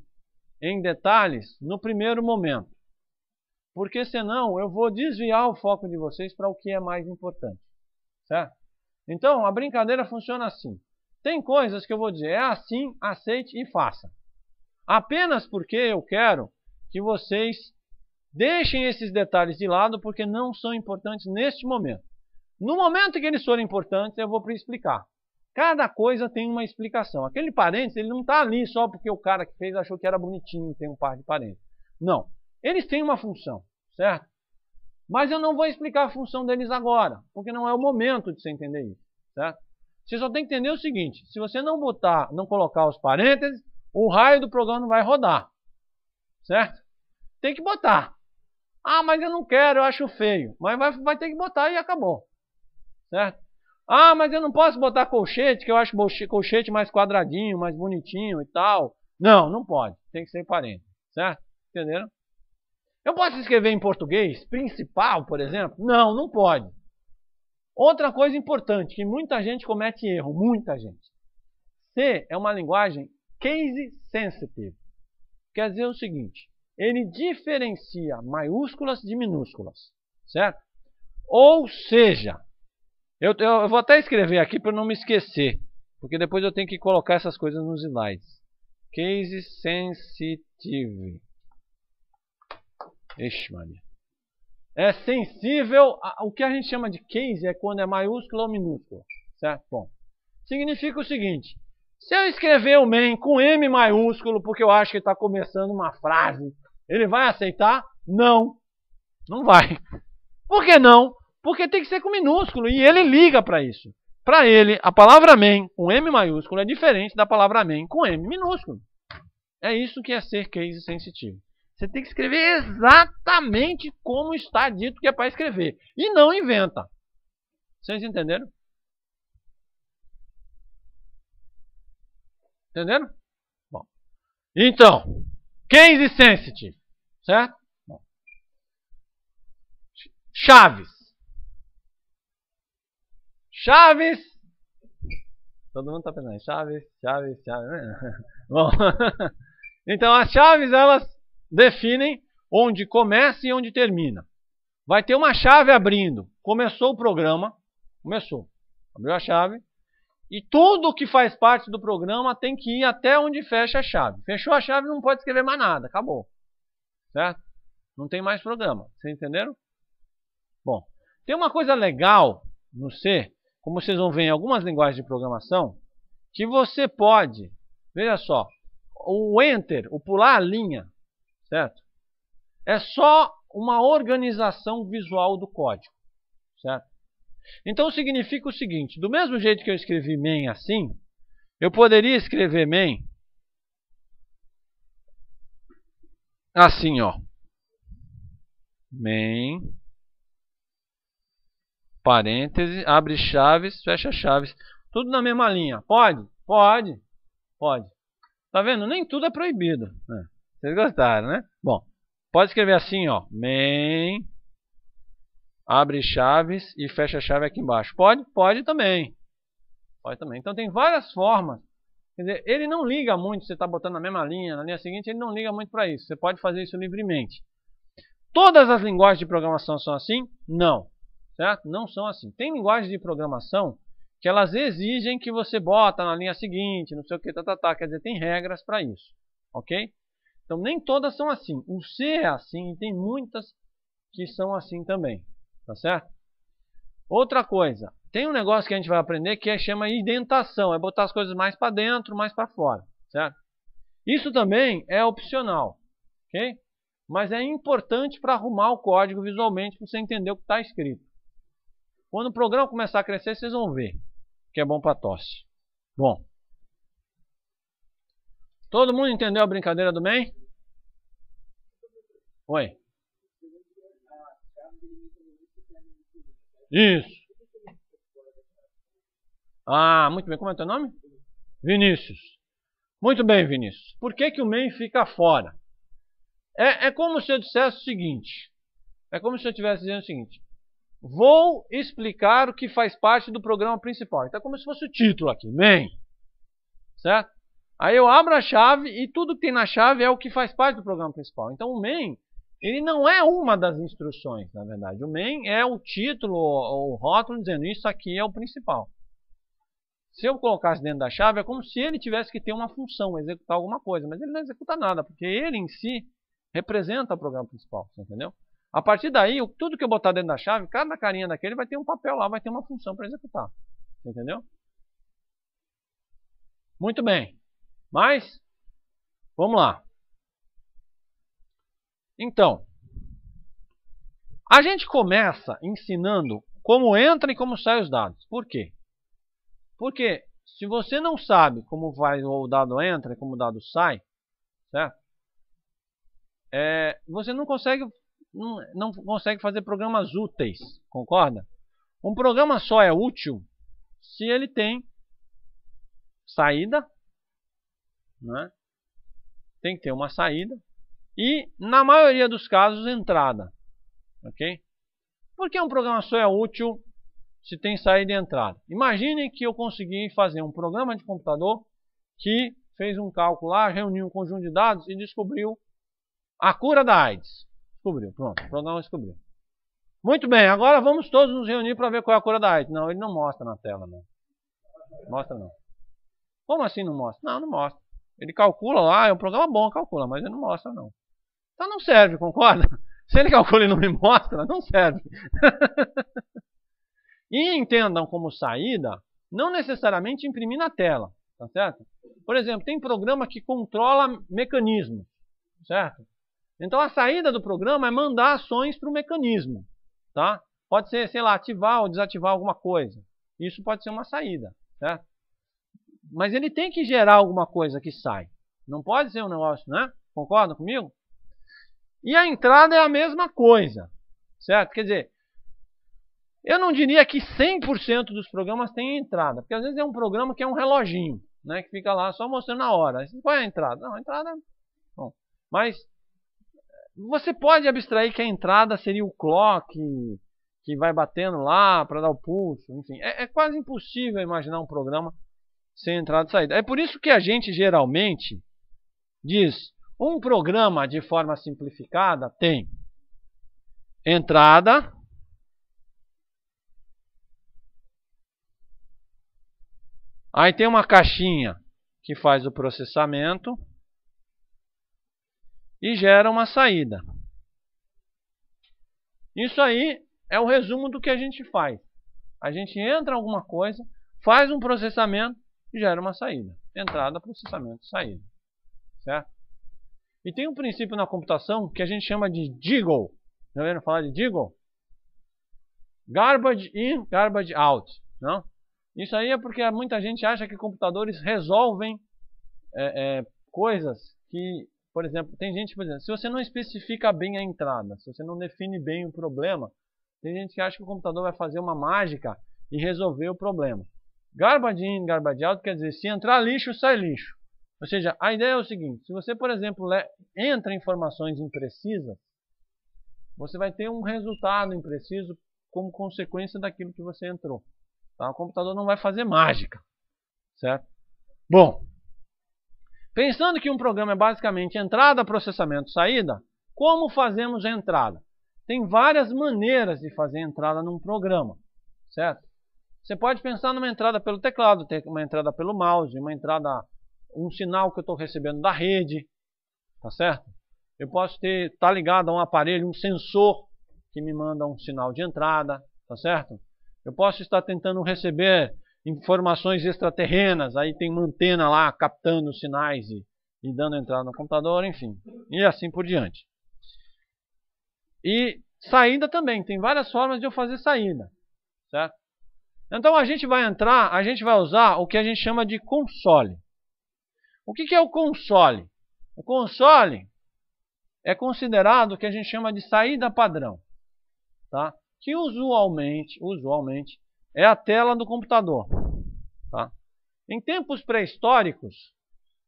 em detalhes no primeiro momento. Porque senão eu vou desviar o foco de vocês para o que é mais importante. Certo? Então, a brincadeira funciona assim. Tem coisas que eu vou dizer, é assim, aceite e faça. Apenas porque eu quero que vocês deixem esses detalhes de lado, porque não são importantes neste momento. No momento que eles forem importantes, eu vou explicar. Cada coisa tem uma explicação. Aquele parênteses, ele não está ali só porque o cara que fez achou que era bonitinho, tem um par de parênteses. Não. Eles têm uma função, certo? Mas eu não vou explicar a função deles agora, porque não é o momento de você entender isso, certo? Você só tem que entender o seguinte, se você não botar, não colocar os parênteses, o raio do programa não vai rodar, certo? Tem que botar. Ah, mas eu não quero, eu acho feio. Mas vai, vai ter que botar e acabou, certo? Ah, mas eu não posso botar colchete, que eu acho colchete mais quadradinho, mais bonitinho e tal. Não, não pode. Tem que ser parente, certo? Entenderam? Eu posso escrever em português, principal, por exemplo? Não, não pode. Outra coisa importante, que muita gente comete erro, muita gente. C é uma linguagem case sensitive. Quer dizer o seguinte, ele diferencia maiúsculas de minúsculas, certo? Ou seja, eu, eu, vou até escrever aqui para não me esquecer, porque depois eu tenho que colocar essas coisas nos slides. Case sensitive. Ixi, Maria. É sensível. A, o que a gente chama de case é quando é maiúsculo ou minúsculo. Certo? Bom. Significa o seguinte: se eu escrever o main com M maiúsculo, porque eu acho que está começando uma frase, ele vai aceitar? Não. Não vai. Por que não? Porque tem que ser com minúsculo. E ele liga para isso. Para ele, a palavra amém com M maiúsculo é diferente da palavra amém com M minúsculo. É isso que é ser case sensitivo. Você tem que escrever exatamente como está dito que é para escrever. E não inventa. Vocês entenderam? Entenderam? Bom. Então, case sensitive, certo? Bom. Chaves. Chaves! Todo mundo tá pensando, Chaves, Chaves, Chaves. Né? Bom, então as chaves elas definem onde começa e onde termina. Vai ter uma chave abrindo. Começou o programa, começou, abriu a chave. E tudo que faz parte do programa tem que ir até onde fecha a chave. Fechou a chave, não pode escrever mais nada, acabou. Certo? Não tem mais programa. Vocês entenderam? Bom, tem uma coisa legal no C como vocês vão ver em algumas linguagens de programação, que você pode, veja só, o enter, o pular a linha, certo? É só uma organização visual do código, certo? Então significa o seguinte, do mesmo jeito que eu escrevi main assim, eu poderia escrever main assim, ó. Main parênteses, abre chaves, fecha chaves. Tudo na mesma linha. Pode? Pode. Pode. Tá vendo? Nem tudo é proibido. É. Vocês gostaram, né? Bom, pode escrever assim, ó. Main. Abre chaves e fecha chave aqui embaixo. Pode? Pode também. Pode também. Então tem várias formas. Quer dizer, ele não liga muito, você está botando na mesma linha, na linha seguinte, ele não liga muito para isso. Você pode fazer isso livremente. Todas as linguagens de programação são assim? Não certo? Não são assim. Tem linguagens de programação que elas exigem que você bota na linha seguinte, não sei o que, tá, tá, tá. quer dizer, tem regras para isso, ok? Então nem todas são assim. O C é assim e tem muitas que são assim também, tá certo? Outra coisa, tem um negócio que a gente vai aprender que é, chama indentação, é botar as coisas mais para dentro, mais para fora, certo? Isso também é opcional, ok? Mas é importante para arrumar o código visualmente para você entender o que está escrito. Quando o programa começar a crescer, vocês vão ver que é bom para tosse. Bom. Todo mundo entendeu a brincadeira do MEI? Oi. Isso. Ah, muito bem. Como é teu nome? Vinícius. Muito bem, Vinícius. Por que, que o MEI fica fora? É, é como se eu dissesse o seguinte. É como se eu estivesse dizendo o seguinte. Vou explicar o que faz parte do programa principal. Então, é como se fosse o título aqui, main. Certo? Aí eu abro a chave e tudo que tem na chave é o que faz parte do programa principal. Então, o main, ele não é uma das instruções, na verdade. O main é o título, o rótulo dizendo isso aqui é o principal. Se eu colocasse dentro da chave, é como se ele tivesse que ter uma função, executar alguma coisa, mas ele não executa nada, porque ele em si representa o programa principal, entendeu? A partir daí, tudo que eu botar dentro da chave, cada carinha daquele vai ter um papel lá, vai ter uma função para executar. Entendeu? Muito bem. Mas, vamos lá. Então, a gente começa ensinando como entra e como sai os dados. Por quê? Porque se você não sabe como vai o dado entra e como o dado sai, certo? É, você não consegue não, não consegue fazer programas úteis, concorda? Um programa só é útil se ele tem saída, né? tem que ter uma saída e, na maioria dos casos, entrada. Ok? Porque um programa só é útil se tem saída e entrada. Imagine que eu consegui fazer um programa de computador que fez um cálculo lá, reuniu um conjunto de dados e descobriu a cura da AIDS. Descobriu, pronto. O programa descobriu. Muito bem, agora vamos todos nos reunir para ver qual é a cura da AIDS. Não, ele não mostra na tela, não. Mostra não. Como assim não mostra? Não, não mostra. Ele calcula lá, é um programa bom, calcula, mas ele não mostra não. Então não serve, concorda? Se ele calcula e não me mostra, não serve. e entendam como saída, não necessariamente imprimir na tela, tá certo? Por exemplo, tem programa que controla mecanismos, certo? Então a saída do programa é mandar ações para o mecanismo, tá? Pode ser, sei lá, ativar ou desativar alguma coisa. Isso pode ser uma saída, certo? Mas ele tem que gerar alguma coisa que sai. Não pode ser um negócio, né? Concorda comigo? E a entrada é a mesma coisa, certo? Quer dizer, eu não diria que 100% dos programas têm entrada, porque às vezes é um programa que é um reloginho, né, que fica lá só mostrando a hora. Qual é a entrada? Não, a entrada. É bom, mas você pode abstrair que a entrada seria o clock que vai batendo lá para dar o pulso, enfim. É, é quase impossível imaginar um programa sem entrada e saída. É por isso que a gente geralmente diz um programa de forma simplificada tem entrada, aí tem uma caixinha que faz o processamento, e gera uma saída. Isso aí é o resumo do que a gente faz. A gente entra alguma coisa, faz um processamento e gera uma saída. Entrada, processamento, saída. Certo? E tem um princípio na computação que a gente chama de Deagle. Já ouviram falar de Deagle? Garbage in, garbage out. Não? Isso aí é porque muita gente acha que computadores resolvem é, é, coisas que por exemplo, tem gente, por exemplo, se você não especifica bem a entrada, se você não define bem o problema, tem gente que acha que o computador vai fazer uma mágica e resolver o problema. Garbage in, garbage out quer dizer se entrar lixo, sai lixo. Ou seja, a ideia é o seguinte, se você, por exemplo, entra informações imprecisas, você vai ter um resultado impreciso como consequência daquilo que você entrou. Tá? O computador não vai fazer mágica, certo? Bom, Pensando que um programa é basicamente entrada, processamento, saída, como fazemos a entrada? Tem várias maneiras de fazer entrada num programa, certo? Você pode pensar numa entrada pelo teclado, uma entrada pelo mouse, uma entrada, um sinal que eu estou recebendo da rede, tá certo? Eu posso ter, tá ligado a um aparelho, um sensor que me manda um sinal de entrada, tá certo? Eu posso estar tentando receber informações extraterrenas, aí tem uma antena lá captando sinais e, e dando entrada no computador, enfim, e assim por diante. E saída também, tem várias formas de eu fazer saída, certo? Então a gente vai entrar, a gente vai usar o que a gente chama de console. O que, que é o console? O console é considerado o que a gente chama de saída padrão, tá? Que usualmente, usualmente é a tela do computador. Tá? Em tempos pré-históricos,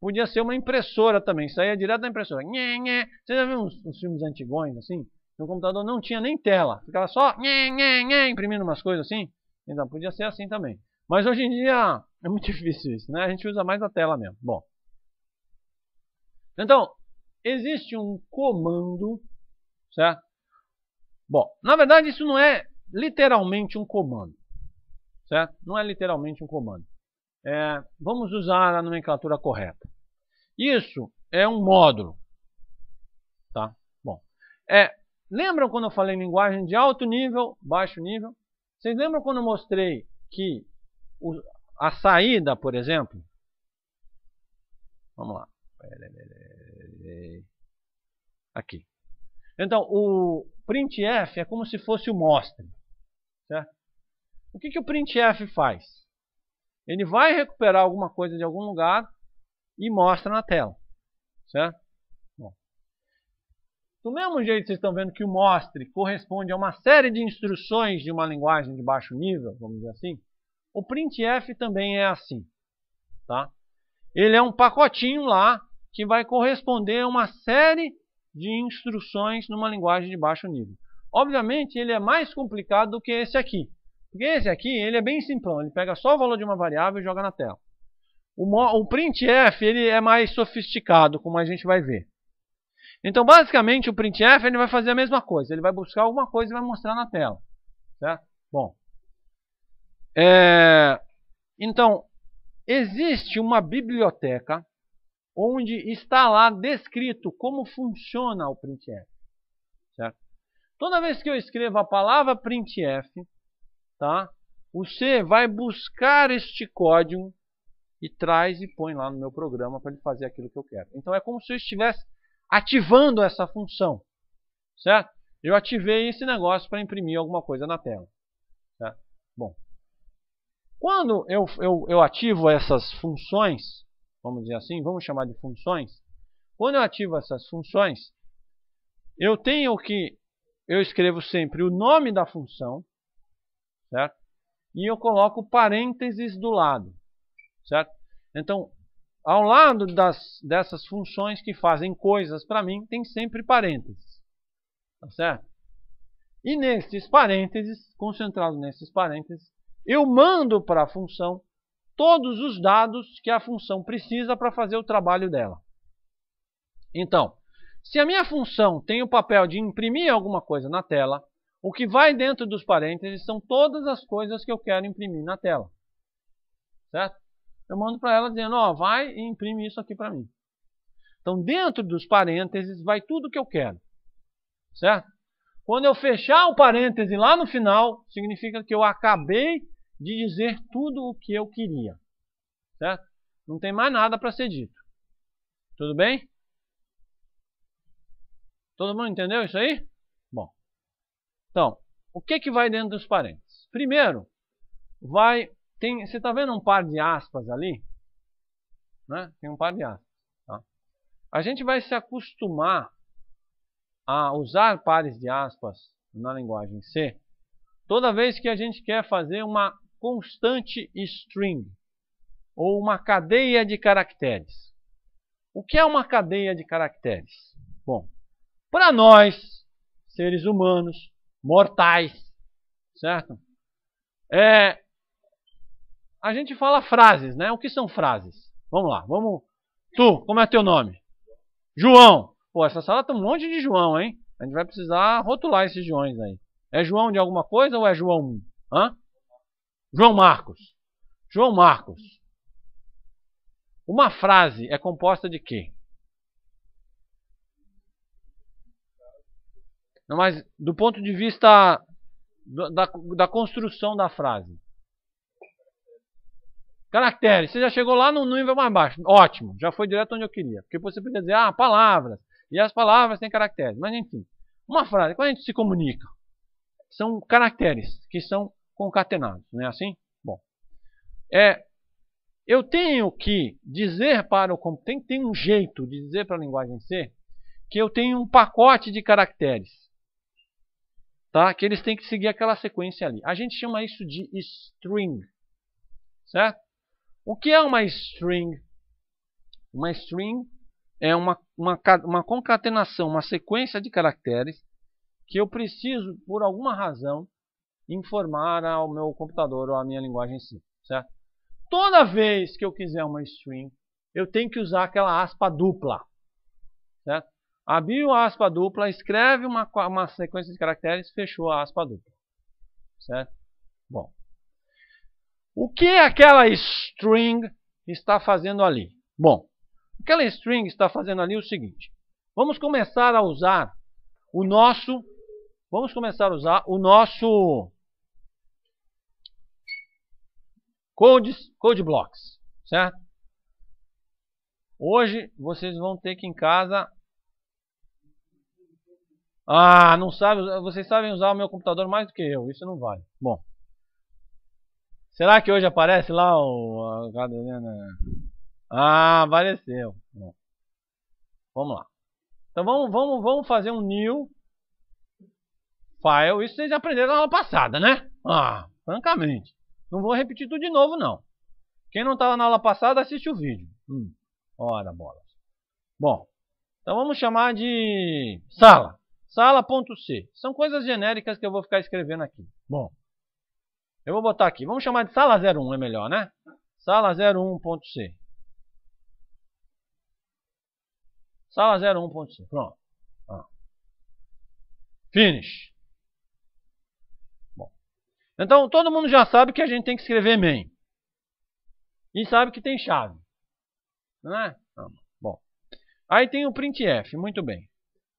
podia ser uma impressora também, saía direto da impressora. Nhê, nhê. Você já viu uns, uns filmes antigões assim? O computador não tinha nem tela, ficava só nhê, nhê, nhê, imprimindo umas coisas assim. Então podia ser assim também. Mas hoje em dia é muito difícil isso, né? A gente usa mais a tela mesmo. Bom. Então, existe um comando, certo? Bom, na verdade isso não é literalmente um comando certo? Não é literalmente um comando. É, vamos usar a nomenclatura correta. Isso é um módulo, tá? Bom, é, lembram quando eu falei linguagem de alto nível, baixo nível? Vocês lembram quando eu mostrei que o, a saída, por exemplo, vamos lá, aqui. Então, o printf é como se fosse o mostre, certo? O que, que o printf faz? Ele vai recuperar alguma coisa de algum lugar e mostra na tela. Certo? Bom. Do mesmo jeito vocês estão vendo que o mostre corresponde a uma série de instruções de uma linguagem de baixo nível, vamos dizer assim, o printf também é assim. Tá? Ele é um pacotinho lá que vai corresponder a uma série de instruções numa linguagem de baixo nível. Obviamente ele é mais complicado do que esse aqui. Porque esse aqui, ele é bem simplão, ele pega só o valor de uma variável e joga na tela. O, o printf, ele é mais sofisticado, como a gente vai ver. Então, basicamente, o printf, ele vai fazer a mesma coisa, ele vai buscar alguma coisa e vai mostrar na tela. Certo? Bom. É, então, existe uma biblioteca onde está lá descrito como funciona o printf. Certo? Toda vez que eu escrevo a palavra printf, tá? Você vai buscar este código e traz e põe lá no meu programa para ele fazer aquilo que eu quero. Então é como se eu estivesse ativando essa função, certo? Eu ativei esse negócio para imprimir alguma coisa na tela. Certo? Bom, quando eu, eu, eu ativo essas funções, vamos dizer assim, vamos chamar de funções. Quando eu ativo essas funções, eu tenho que eu escrevo sempre o nome da função, certo? E eu coloco parênteses do lado, certo? Então, ao lado das, dessas funções que fazem coisas para mim, tem sempre parênteses, tá certo? E nesses parênteses, concentrado nesses parênteses, eu mando para a função todos os dados que a função precisa para fazer o trabalho dela. Então, se a minha função tem o papel de imprimir alguma coisa na tela, o que vai dentro dos parênteses são todas as coisas que eu quero imprimir na tela. Certo? Eu mando para ela dizendo, ó, vai e imprime isso aqui para mim. Então, dentro dos parênteses vai tudo que eu quero. Certo? Quando eu fechar o parêntese lá no final, significa que eu acabei de dizer tudo o que eu queria. Certo? Não tem mais nada para ser dito. Tudo bem? Todo mundo entendeu isso aí? Então, o que, que vai dentro dos parênteses? Primeiro, vai. Tem, você está vendo um par de aspas ali? Né? Tem um par de aspas. Tá? A gente vai se acostumar a usar pares de aspas na linguagem C toda vez que a gente quer fazer uma constante string ou uma cadeia de caracteres. O que é uma cadeia de caracteres? Bom, para nós, seres humanos, mortais, certo? É, a gente fala frases, né? O que são frases? Vamos lá, vamos. Tu, como é teu nome? João. Pô, essa sala tem tá um monte de João, hein? A gente vai precisar rotular esses Joões aí. É João de alguma coisa ou é João? Hã? João Marcos. João Marcos. Uma frase é composta de quê? mas do ponto de vista da, da construção da frase. Caracteres. Você já chegou lá no nível mais baixo. Ótimo. Já foi direto onde eu queria. Porque você podia dizer, ah, palavras. E as palavras têm caracteres. Mas enfim. Uma frase. Quando a gente se comunica, são caracteres que são concatenados. Não é assim? Bom. É, eu tenho que dizer para o computador. Tem, tem um jeito de dizer para a linguagem C que eu tenho um pacote de caracteres tá? que eles têm que seguir aquela sequência ali. A gente chama isso de string. Certo? O que é uma string? Uma string é uma, uma, uma concatenação, uma sequência de caracteres que eu preciso, por alguma razão, informar ao meu computador ou à minha linguagem em si. Certo? Toda vez que eu quiser uma string, eu tenho que usar aquela aspa dupla. Certo? Abriu a aspa dupla, escreve uma, uma sequência de caracteres, fechou a aspa dupla. Certo? Bom. O que aquela string está fazendo ali? Bom, aquela string está fazendo ali é o seguinte. Vamos começar a usar o nosso... Vamos começar a usar o nosso... Codes, code blocks, certo? Hoje vocês vão ter que em casa ah, não sabe, vocês sabem usar o meu computador mais do que eu, isso não vale. Bom. Será que hoje aparece lá o Ah, apareceu. Bom. Vamos lá. Então vamos, vamos, vamos fazer um new file. Isso vocês aprenderam na aula passada, né? Ah, francamente. Não vou repetir tudo de novo, não. Quem não estava na aula passada, assiste o vídeo. Hum, ora bolas. Bom, então vamos chamar de sala. Sala.c. São coisas genéricas que eu vou ficar escrevendo aqui. Bom, eu vou botar aqui. Vamos chamar de sala 01, é melhor, né? Sala 01.c. Sala 01.c. Pronto. Finish. Bom. Então, todo mundo já sabe que a gente tem que escrever main. E sabe que tem chave. Né? bom. Aí tem o printf. Muito bem.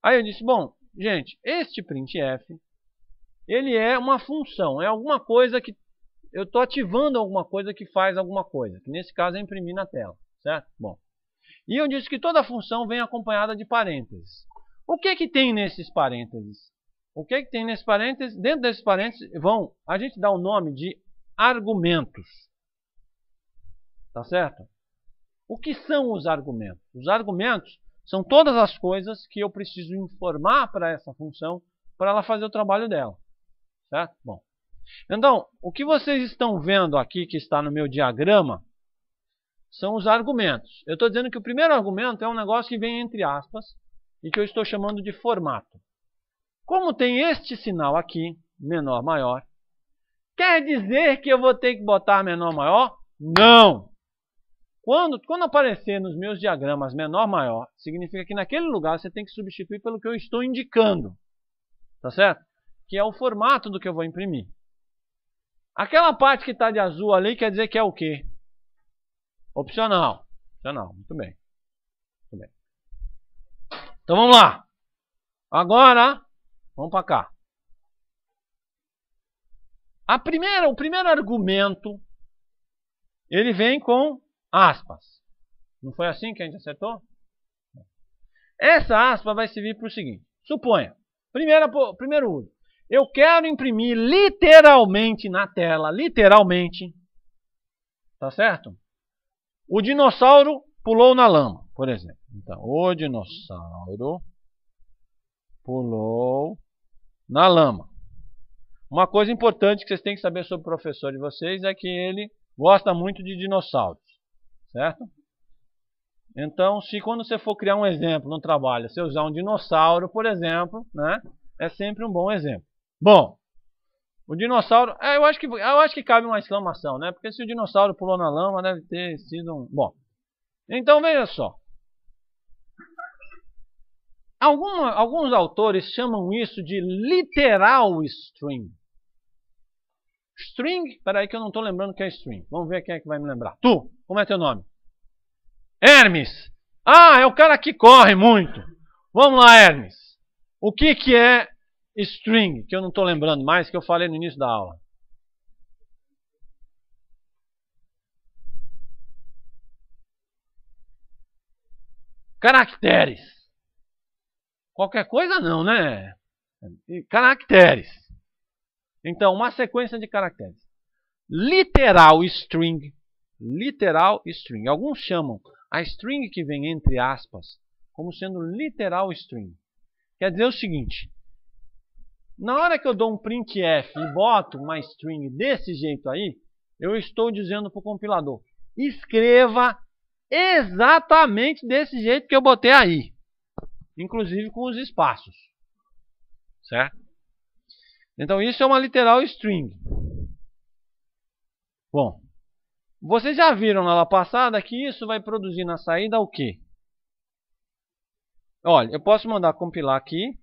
Aí eu disse, bom, Gente, este printf, ele é uma função, é alguma coisa que eu estou ativando alguma coisa que faz alguma coisa, que nesse caso é imprimir na tela, certo? Bom, e eu disse que toda função vem acompanhada de parênteses. O que é que tem nesses parênteses? O que é que tem nesses parênteses? Dentro desses parênteses vão, a gente dá o nome de argumentos, tá certo? O que são os argumentos? Os argumentos são todas as coisas que eu preciso informar para essa função para ela fazer o trabalho dela. Certo? Bom. Então, o que vocês estão vendo aqui que está no meu diagrama são os argumentos. Eu estou dizendo que o primeiro argumento é um negócio que vem entre aspas e que eu estou chamando de formato. Como tem este sinal aqui, menor, maior, quer dizer que eu vou ter que botar menor, maior? Não! Quando, quando aparecer nos meus diagramas menor, maior, significa que naquele lugar você tem que substituir pelo que eu estou indicando. Tá certo? Que é o formato do que eu vou imprimir. Aquela parte que está de azul ali quer dizer que é o quê? Opcional. Opcional, muito bem. Muito bem. Então vamos lá. Agora, vamos para cá. A primeira, o primeiro argumento, ele vem com aspas. Não foi assim que a gente acertou? Essa aspa vai servir para o seguinte. Suponha, primeira, primeiro uso. Eu quero imprimir literalmente na tela, literalmente, tá certo? O dinossauro pulou na lama, por exemplo. Então, o dinossauro pulou na lama. Uma coisa importante que vocês têm que saber sobre o professor de vocês é que ele gosta muito de dinossauros certo? Então, se quando você for criar um exemplo no trabalho, você usar um dinossauro, por exemplo, né, é sempre um bom exemplo. Bom, o dinossauro, é, eu acho que eu acho que cabe uma exclamação, né? Porque se o dinossauro pulou na lama, deve ter sido um, bom. Então, veja só. Alguma, alguns autores chamam isso de literal string. String, peraí que eu não estou lembrando o que é string. Vamos ver quem é que vai me lembrar. Tu! Como é teu nome? Hermes. Ah, é o cara que corre muito. Vamos lá, Hermes. O que, que é string? Que eu não estou lembrando mais, que eu falei no início da aula. Caracteres. Qualquer coisa não, né? Caracteres. Então, uma sequência de caracteres. Literal string literal string. Alguns chamam a string que vem entre aspas como sendo literal string. Quer dizer o seguinte, na hora que eu dou um printf e boto uma string desse jeito aí, eu estou dizendo para o compilador, escreva exatamente desse jeito que eu botei aí. Inclusive com os espaços. Certo? Então isso é uma literal string. Bom, vocês já viram na aula passada que isso vai produzir na saída o quê? Olha, eu posso mandar compilar aqui,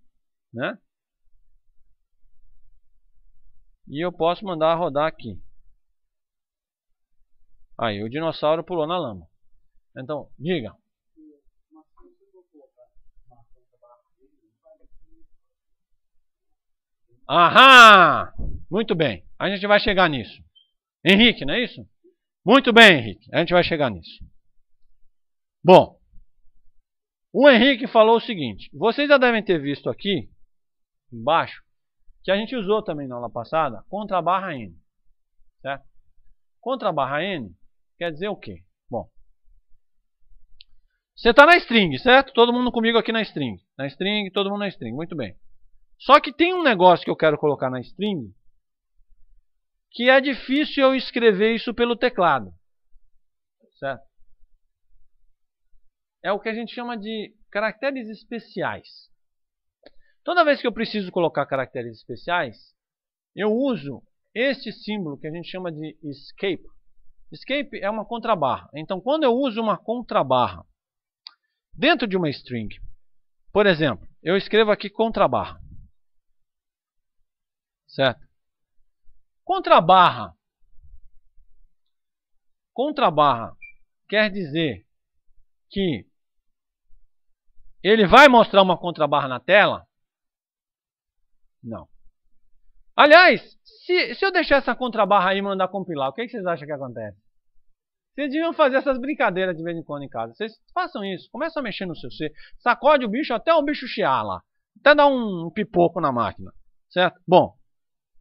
né? E eu posso mandar rodar aqui. Aí, o dinossauro pulou na lama. Então, diga. Aham! Muito bem. A gente vai chegar nisso. Henrique, não é isso? Muito bem, Henrique. A gente vai chegar nisso. Bom, o Henrique falou o seguinte: vocês já devem ter visto aqui embaixo que a gente usou também na aula passada contra barra N. Certo? Contra barra N quer dizer o quê? Bom, você está na string, certo? Todo mundo comigo aqui na string. Na string, todo mundo na string. Muito bem. Só que tem um negócio que eu quero colocar na string que é difícil eu escrever isso pelo teclado. Certo? É o que a gente chama de caracteres especiais. Toda vez que eu preciso colocar caracteres especiais, eu uso este símbolo que a gente chama de escape. Escape é uma contrabarra. Então, quando eu uso uma contrabarra dentro de uma string, por exemplo, eu escrevo aqui contrabarra. Certo? Contra barra, contra barra quer dizer que ele vai mostrar uma contra barra na tela? Não. Aliás, se, se eu deixar essa contra barra aí e mandar compilar, o que, é que vocês acham que acontece? Vocês deviam fazer essas brincadeiras de vez em quando em casa. Vocês façam isso. Começam a mexer no seu C. Sacode o bicho até o bicho chiar lá. Até dar um pipoco na máquina. Certo? Bom,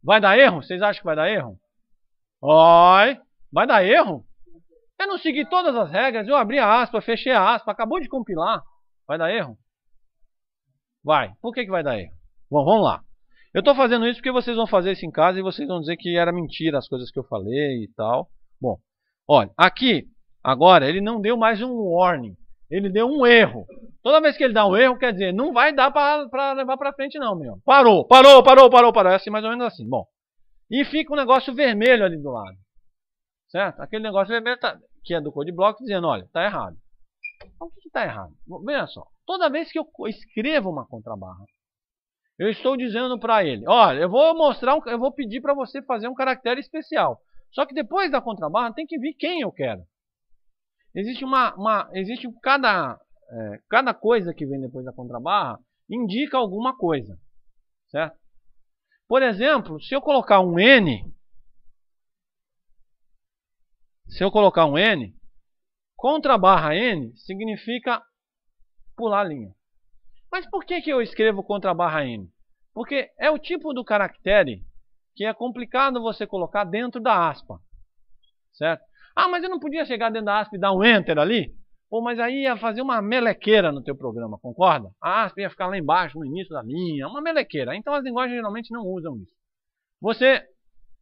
Vai dar erro? Vocês acham que vai dar erro? Oi, vai dar erro? Eu não segui todas as regras, eu abri a aspa, fechei a aspa, acabou de compilar. Vai dar erro? Vai. Por que, que vai dar erro? Bom, vamos lá. Eu estou fazendo isso porque vocês vão fazer isso em casa e vocês vão dizer que era mentira as coisas que eu falei e tal. Bom, olha, aqui, agora, ele não deu mais um warning. Ele deu um erro. Toda vez que ele dá um erro, quer dizer, não vai dar para levar para frente não, meu. Parou, parou, parou, parou, parou. É assim, mais ou menos assim. Bom, e fica um negócio vermelho ali do lado. Certo? Aquele negócio vermelho tá, que é do code block dizendo, olha, tá errado. Então, o que está errado? Veja só, toda vez que eu escrevo uma contrabarra, eu estou dizendo para ele, olha, eu vou mostrar, um, eu vou pedir para você fazer um caractere especial. Só que depois da contrabarra tem que vir quem eu quero. Existe uma, uma existe cada é, cada coisa que vem depois da contrabarra indica alguma coisa, certo? Por exemplo, se eu colocar um n, se eu colocar um n, contrabarra n significa pular a linha. Mas por que que eu escrevo contrabarra n? Porque é o tipo do caractere que é complicado você colocar dentro da aspa, certo? Ah, mas eu não podia chegar dentro da ASP e dar um enter ali? Pô, mas aí ia fazer uma melequeira no teu programa, concorda? A ASP ia ficar lá embaixo, no início da linha, uma melequeira. Então as linguagens geralmente não usam isso. Você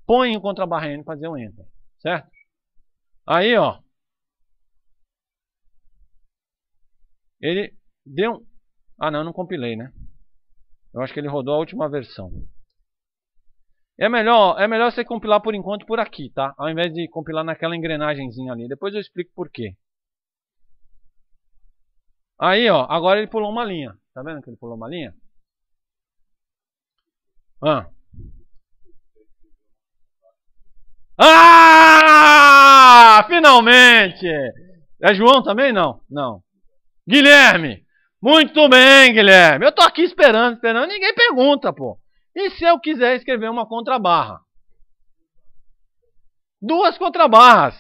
põe o contrabarra N para fazer um enter, certo? Aí, ó. Ele deu... Ah, não, eu não compilei, né? Eu acho que ele rodou a última versão. É melhor, é melhor você compilar por enquanto por aqui, tá? Ao invés de compilar naquela engrenagemzinha ali. Depois eu explico por quê. Aí, ó, agora ele pulou uma linha. Tá vendo que ele pulou uma linha? Ah. Ah! Finalmente! É João também? Não, não. Guilherme! Muito bem, Guilherme! Eu tô aqui esperando, esperando. Ninguém pergunta, pô. E se eu quiser escrever uma contrabarra? Duas contrabarras.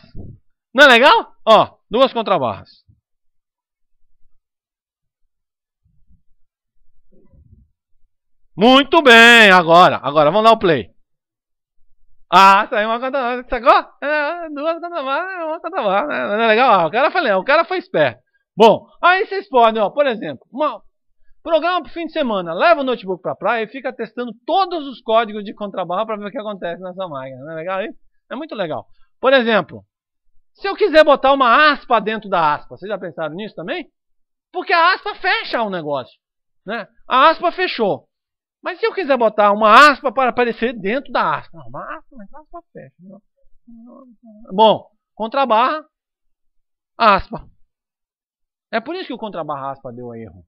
Não é legal? Ó, duas contrabarras. Muito bem, agora. Agora, vamos dar o play. Ah, saiu uma contrabarra. Sacou? É, duas contrabarras, é uma contrabarra. Né? Não é legal? Ah, o cara foi, o cara foi esperto. Bom, aí vocês podem, ó, por exemplo, uma, Programa para fim de semana, leva o notebook para praia e fica testando todos os códigos de contrabarra para ver o que acontece nessa máquina. Não é legal hein? É muito legal. Por exemplo, se eu quiser botar uma aspa dentro da aspa, vocês já pensaram nisso também? Porque a aspa fecha o negócio. Né? A aspa fechou. Mas se eu quiser botar uma aspa para aparecer dentro da aspa, uma aspa, mas a aspa fecha. não. Bom, contrabarra, aspa. É por isso que o contrabarra aspa deu erro.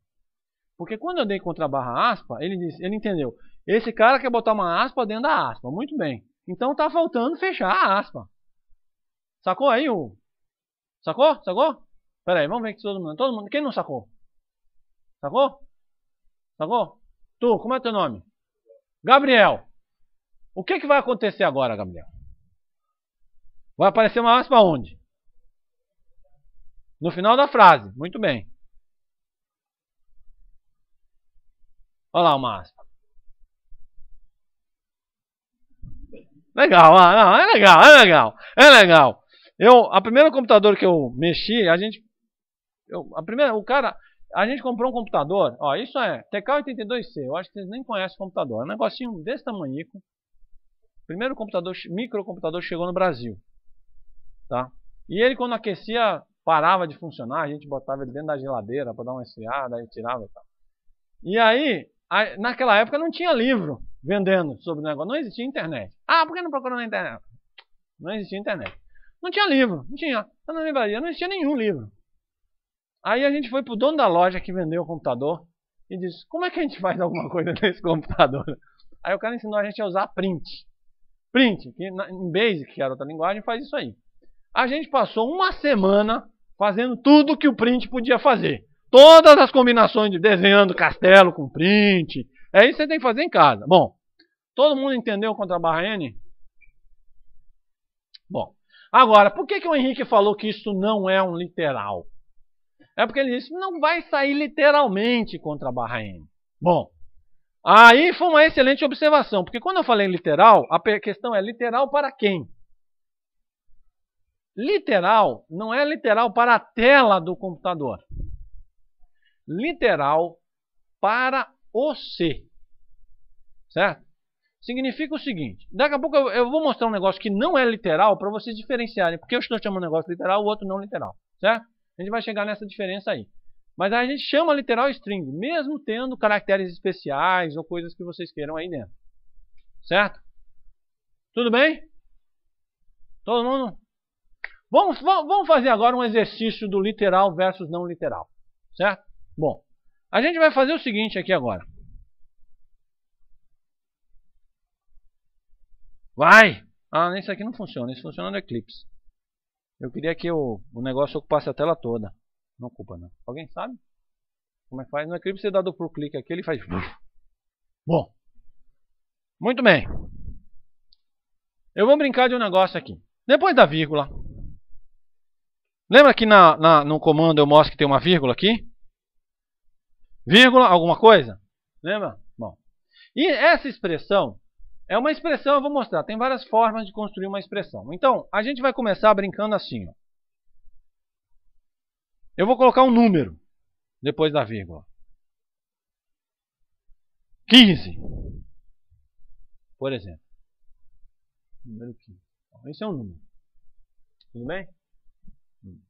Porque quando eu dei contra a barra aspa, ele disse, ele entendeu. Esse cara quer botar uma aspa dentro da aspa. Muito bem. Então tá faltando fechar a aspa. Sacou aí o. Sacou? Sacou? Pera aí, vamos ver que todo mundo. Todo mundo. Quem não sacou? Sacou? Sacou? Tu, como é teu nome? Gabriel. O que, que vai acontecer agora, Gabriel? Vai aparecer uma aspa onde? No final da frase. Muito bem. Olha lá o Márcio. Legal, ah, não, é legal, é legal, é legal. Eu, a primeira computador que eu mexi, a gente, eu, a primeira, o cara, a gente comprou um computador, ó, isso é TK82C, eu acho que vocês nem conhecem o computador, é um negocinho desse tamanhico. Primeiro computador, microcomputador chegou no Brasil, tá? E ele quando aquecia, parava de funcionar, a gente botava ele dentro da geladeira para dar uma esfriada, aí tirava e tal. E aí, Naquela época não tinha livro vendendo sobre o negócio, não existia internet. Ah, por que não procurou na internet? Não existia internet. Não tinha livro, não tinha. não livraria não existia nenhum livro. Aí a gente foi pro dono da loja que vendeu o computador e disse: Como é que a gente faz alguma coisa nesse computador? Aí o cara ensinou a gente a usar print. Print, que em Basic, que era outra linguagem, faz isso aí. A gente passou uma semana fazendo tudo que o print podia fazer todas as combinações de desenhando castelo com print. É isso que você tem que fazer em casa. Bom, todo mundo entendeu contra a barra N? Bom, agora, por que, que o Henrique falou que isso não é um literal? É porque ele disse não vai sair literalmente contra a barra N. Bom, aí foi uma excelente observação, porque quando eu falei literal, a questão é literal para quem? Literal não é literal para a tela do computador literal para o C. Certo? Significa o seguinte: daqui a pouco eu, eu vou mostrar um negócio que não é literal para vocês diferenciarem, porque eu estou chamando um negócio literal, o outro não literal. Certo? A gente vai chegar nessa diferença aí. Mas a gente chama literal string, mesmo tendo caracteres especiais ou coisas que vocês queiram aí dentro. Certo? Tudo bem? Todo mundo? Vamos, vamos fazer agora um exercício do literal versus não literal. Certo? Bom, a gente vai fazer o seguinte aqui agora. Vai! Ah, isso aqui não funciona. Isso funciona no Eclipse. Eu queria que o, o negócio ocupasse a tela toda. Não ocupa, não. Alguém sabe? Como é que faz? No Eclipse você dá duplo clique aqui, ele faz... Bom. Muito bem. Eu vou brincar de um negócio aqui. Depois da vírgula. Lembra que na, na, no comando eu mostro que tem uma vírgula aqui? vírgula, alguma coisa. Lembra? Bom. E essa expressão é uma expressão, eu vou mostrar, tem várias formas de construir uma expressão. Então, a gente vai começar brincando assim. Ó. Eu vou colocar um número depois da vírgula. 15. Por exemplo. Número 15. Esse é um número. Tudo bem? Hum.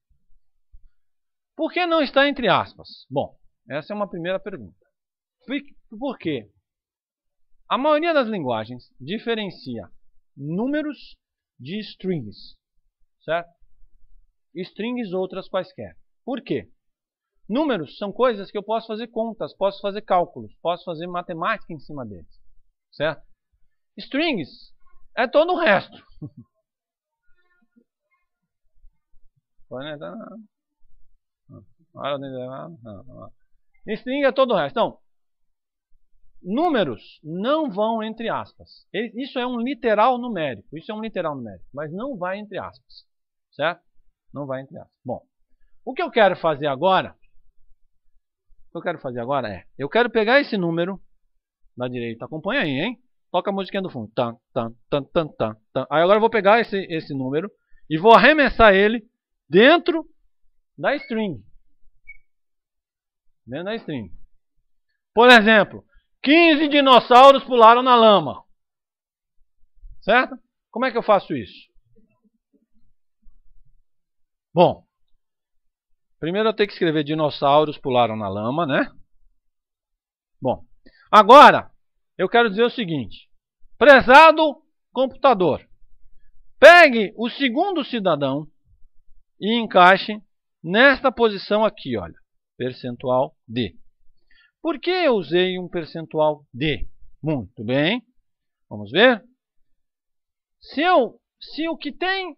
Por que não está entre aspas? Bom, essa é uma primeira pergunta. Por quê? A maioria das linguagens diferencia números de strings, certo? Strings outras quaisquer. Por quê? Números são coisas que eu posso fazer contas, posso fazer cálculos, posso fazer matemática em cima deles, certo? Strings é todo o resto. Olha, String é todo o resto. Então, números não vão entre aspas. Isso é um literal numérico. Isso é um literal numérico, mas não vai entre aspas. Certo? Não vai entre aspas. Bom, o que eu quero fazer agora, o que eu quero fazer agora é, eu quero pegar esse número da direita, acompanha aí, hein? Toca a musiquinha do fundo. Tan, tan, tan, tan, tan, tan. Aí agora eu vou pegar esse, esse número e vou arremessar ele dentro da string dentro da Por exemplo, 15 dinossauros pularam na lama. Certo? Como é que eu faço isso? Bom, primeiro eu tenho que escrever dinossauros pularam na lama, né? Bom, agora eu quero dizer o seguinte. Prezado computador, pegue o segundo cidadão e encaixe nesta posição aqui, olha percentual de. Por que eu usei um percentual de? Muito bem. Vamos ver? Se, eu, se o que tem,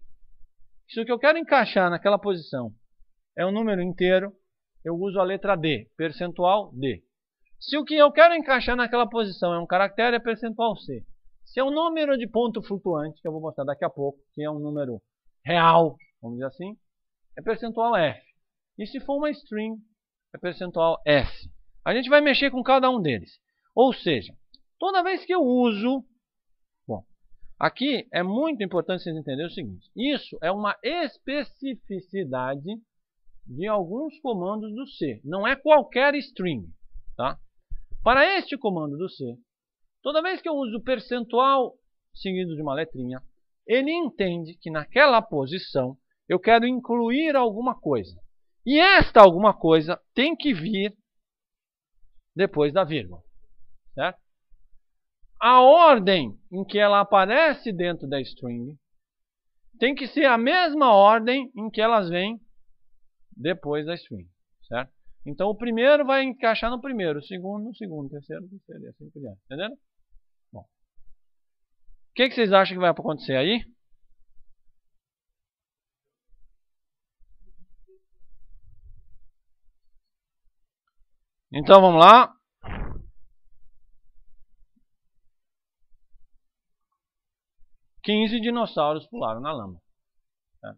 se o que eu quero encaixar naquela posição é um número inteiro, eu uso a letra D, percentual D. Se o que eu quero encaixar naquela posição é um caractere, é percentual C. Se é um número de ponto flutuante, que eu vou mostrar daqui a pouco, que é um número real, vamos dizer assim, é percentual F. E se for uma string, é percentual F. A gente vai mexer com cada um deles. Ou seja, toda vez que eu uso... Bom, aqui é muito importante vocês entenderem o seguinte. Isso é uma especificidade de alguns comandos do C. Não é qualquer string. Tá? Para este comando do C, toda vez que eu uso percentual seguido de uma letrinha, ele entende que naquela posição eu quero incluir alguma coisa. E esta alguma coisa tem que vir depois da vírgula. Certo? A ordem em que ela aparece dentro da string tem que ser a mesma ordem em que elas vêm depois da string. Certo? Então o primeiro vai encaixar no primeiro, o segundo no segundo, o terceiro no terceiro, e assim por diante. Tá Entendeu? Bom. O que, que vocês acham que vai acontecer aí? Então vamos lá. Quinze dinossauros pularam na lama. Tá?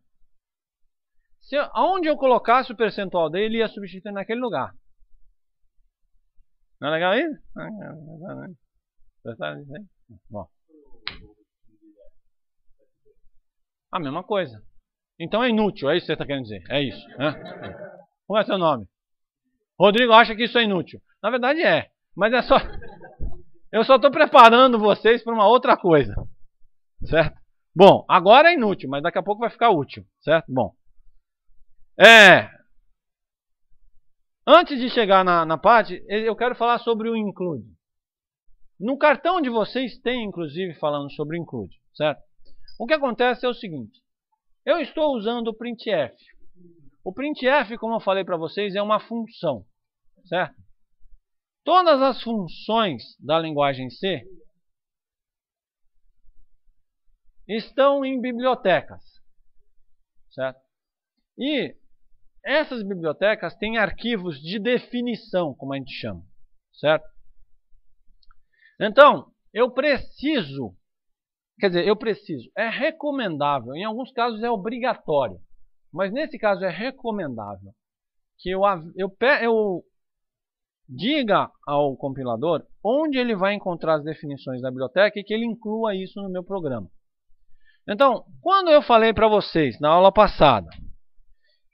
aonde eu colocasse o percentual dele, ele ia substituir naquele lugar. Não é legal isso? aí? A mesma coisa. Então é inútil, é isso que você está querendo dizer. É isso. Né? Qual é seu nome? Rodrigo acha que isso é inútil. Na verdade é, mas é só. Eu só estou preparando vocês para uma outra coisa, certo? Bom, agora é inútil, mas daqui a pouco vai ficar útil, certo? Bom, é. Antes de chegar na, na parte, eu quero falar sobre o include. No cartão de vocês tem, inclusive, falando sobre o include, certo? O que acontece é o seguinte: eu estou usando o printf, o printf, como eu falei para vocês, é uma função, certo? Todas as funções da linguagem C estão em bibliotecas, certo? E essas bibliotecas têm arquivos de definição, como a gente chama, certo? Então, eu preciso, quer dizer, eu preciso, é recomendável, em alguns casos é obrigatório, mas nesse caso é recomendável que eu, eu, eu diga ao compilador onde ele vai encontrar as definições da biblioteca e que ele inclua isso no meu programa. Então, quando eu falei para vocês na aula passada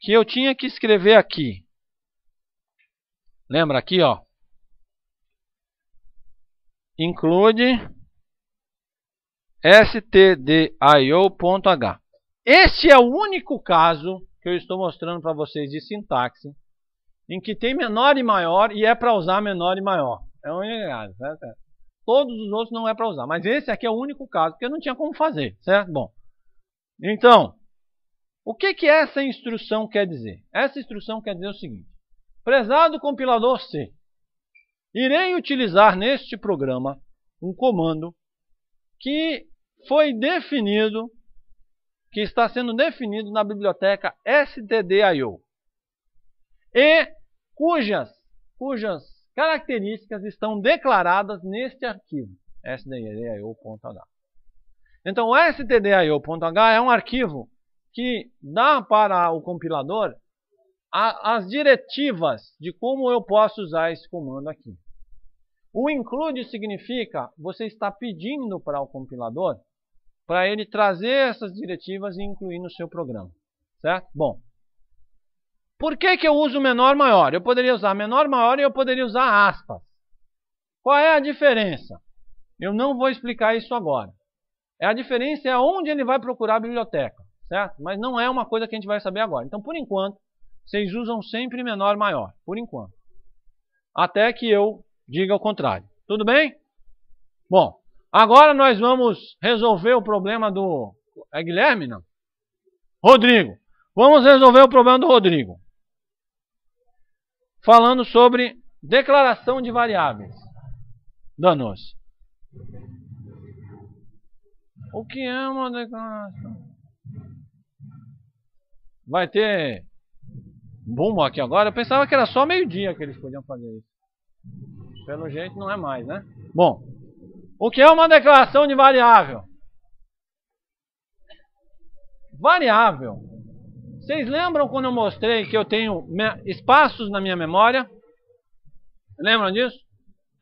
que eu tinha que escrever aqui, lembra aqui, ó, include stdio.h. Este é o único caso que eu estou mostrando para vocês de sintaxe, em que tem menor e maior e é para usar menor e maior. É um negado, certo? É. Todos os outros não é para usar, mas esse aqui é o único caso porque eu não tinha como fazer, certo? Bom, então, o que, que essa instrução quer dizer? Essa instrução quer dizer o seguinte: prezado compilador C, irei utilizar neste programa um comando que foi definido que está sendo definido na biblioteca stdio e cujas, cujas características estão declaradas neste arquivo stdio.h. Então, o stdio.h é um arquivo que dá para o compilador a, as diretivas de como eu posso usar esse comando aqui. O include significa você está pedindo para o compilador para ele trazer essas diretivas e incluir no seu programa. Certo? Bom, por que, que eu uso menor maior? Eu poderia usar menor maior e eu poderia usar aspas. Qual é a diferença? Eu não vou explicar isso agora. É a diferença é onde ele vai procurar a biblioteca, certo? Mas não é uma coisa que a gente vai saber agora. Então, por enquanto, vocês usam sempre menor maior, por enquanto. Até que eu diga o contrário. Tudo bem? Bom, Agora nós vamos resolver o problema do. É Guilherme? Não. Rodrigo. Vamos resolver o problema do Rodrigo. Falando sobre declaração de variáveis. Danos. O que é uma declaração? Vai ter boom aqui agora. Eu pensava que era só meio-dia que eles podiam fazer isso. Pelo jeito não é mais, né? Bom. O que é uma declaração de variável? Variável. Vocês lembram quando eu mostrei que eu tenho espaços na minha memória? Lembram disso?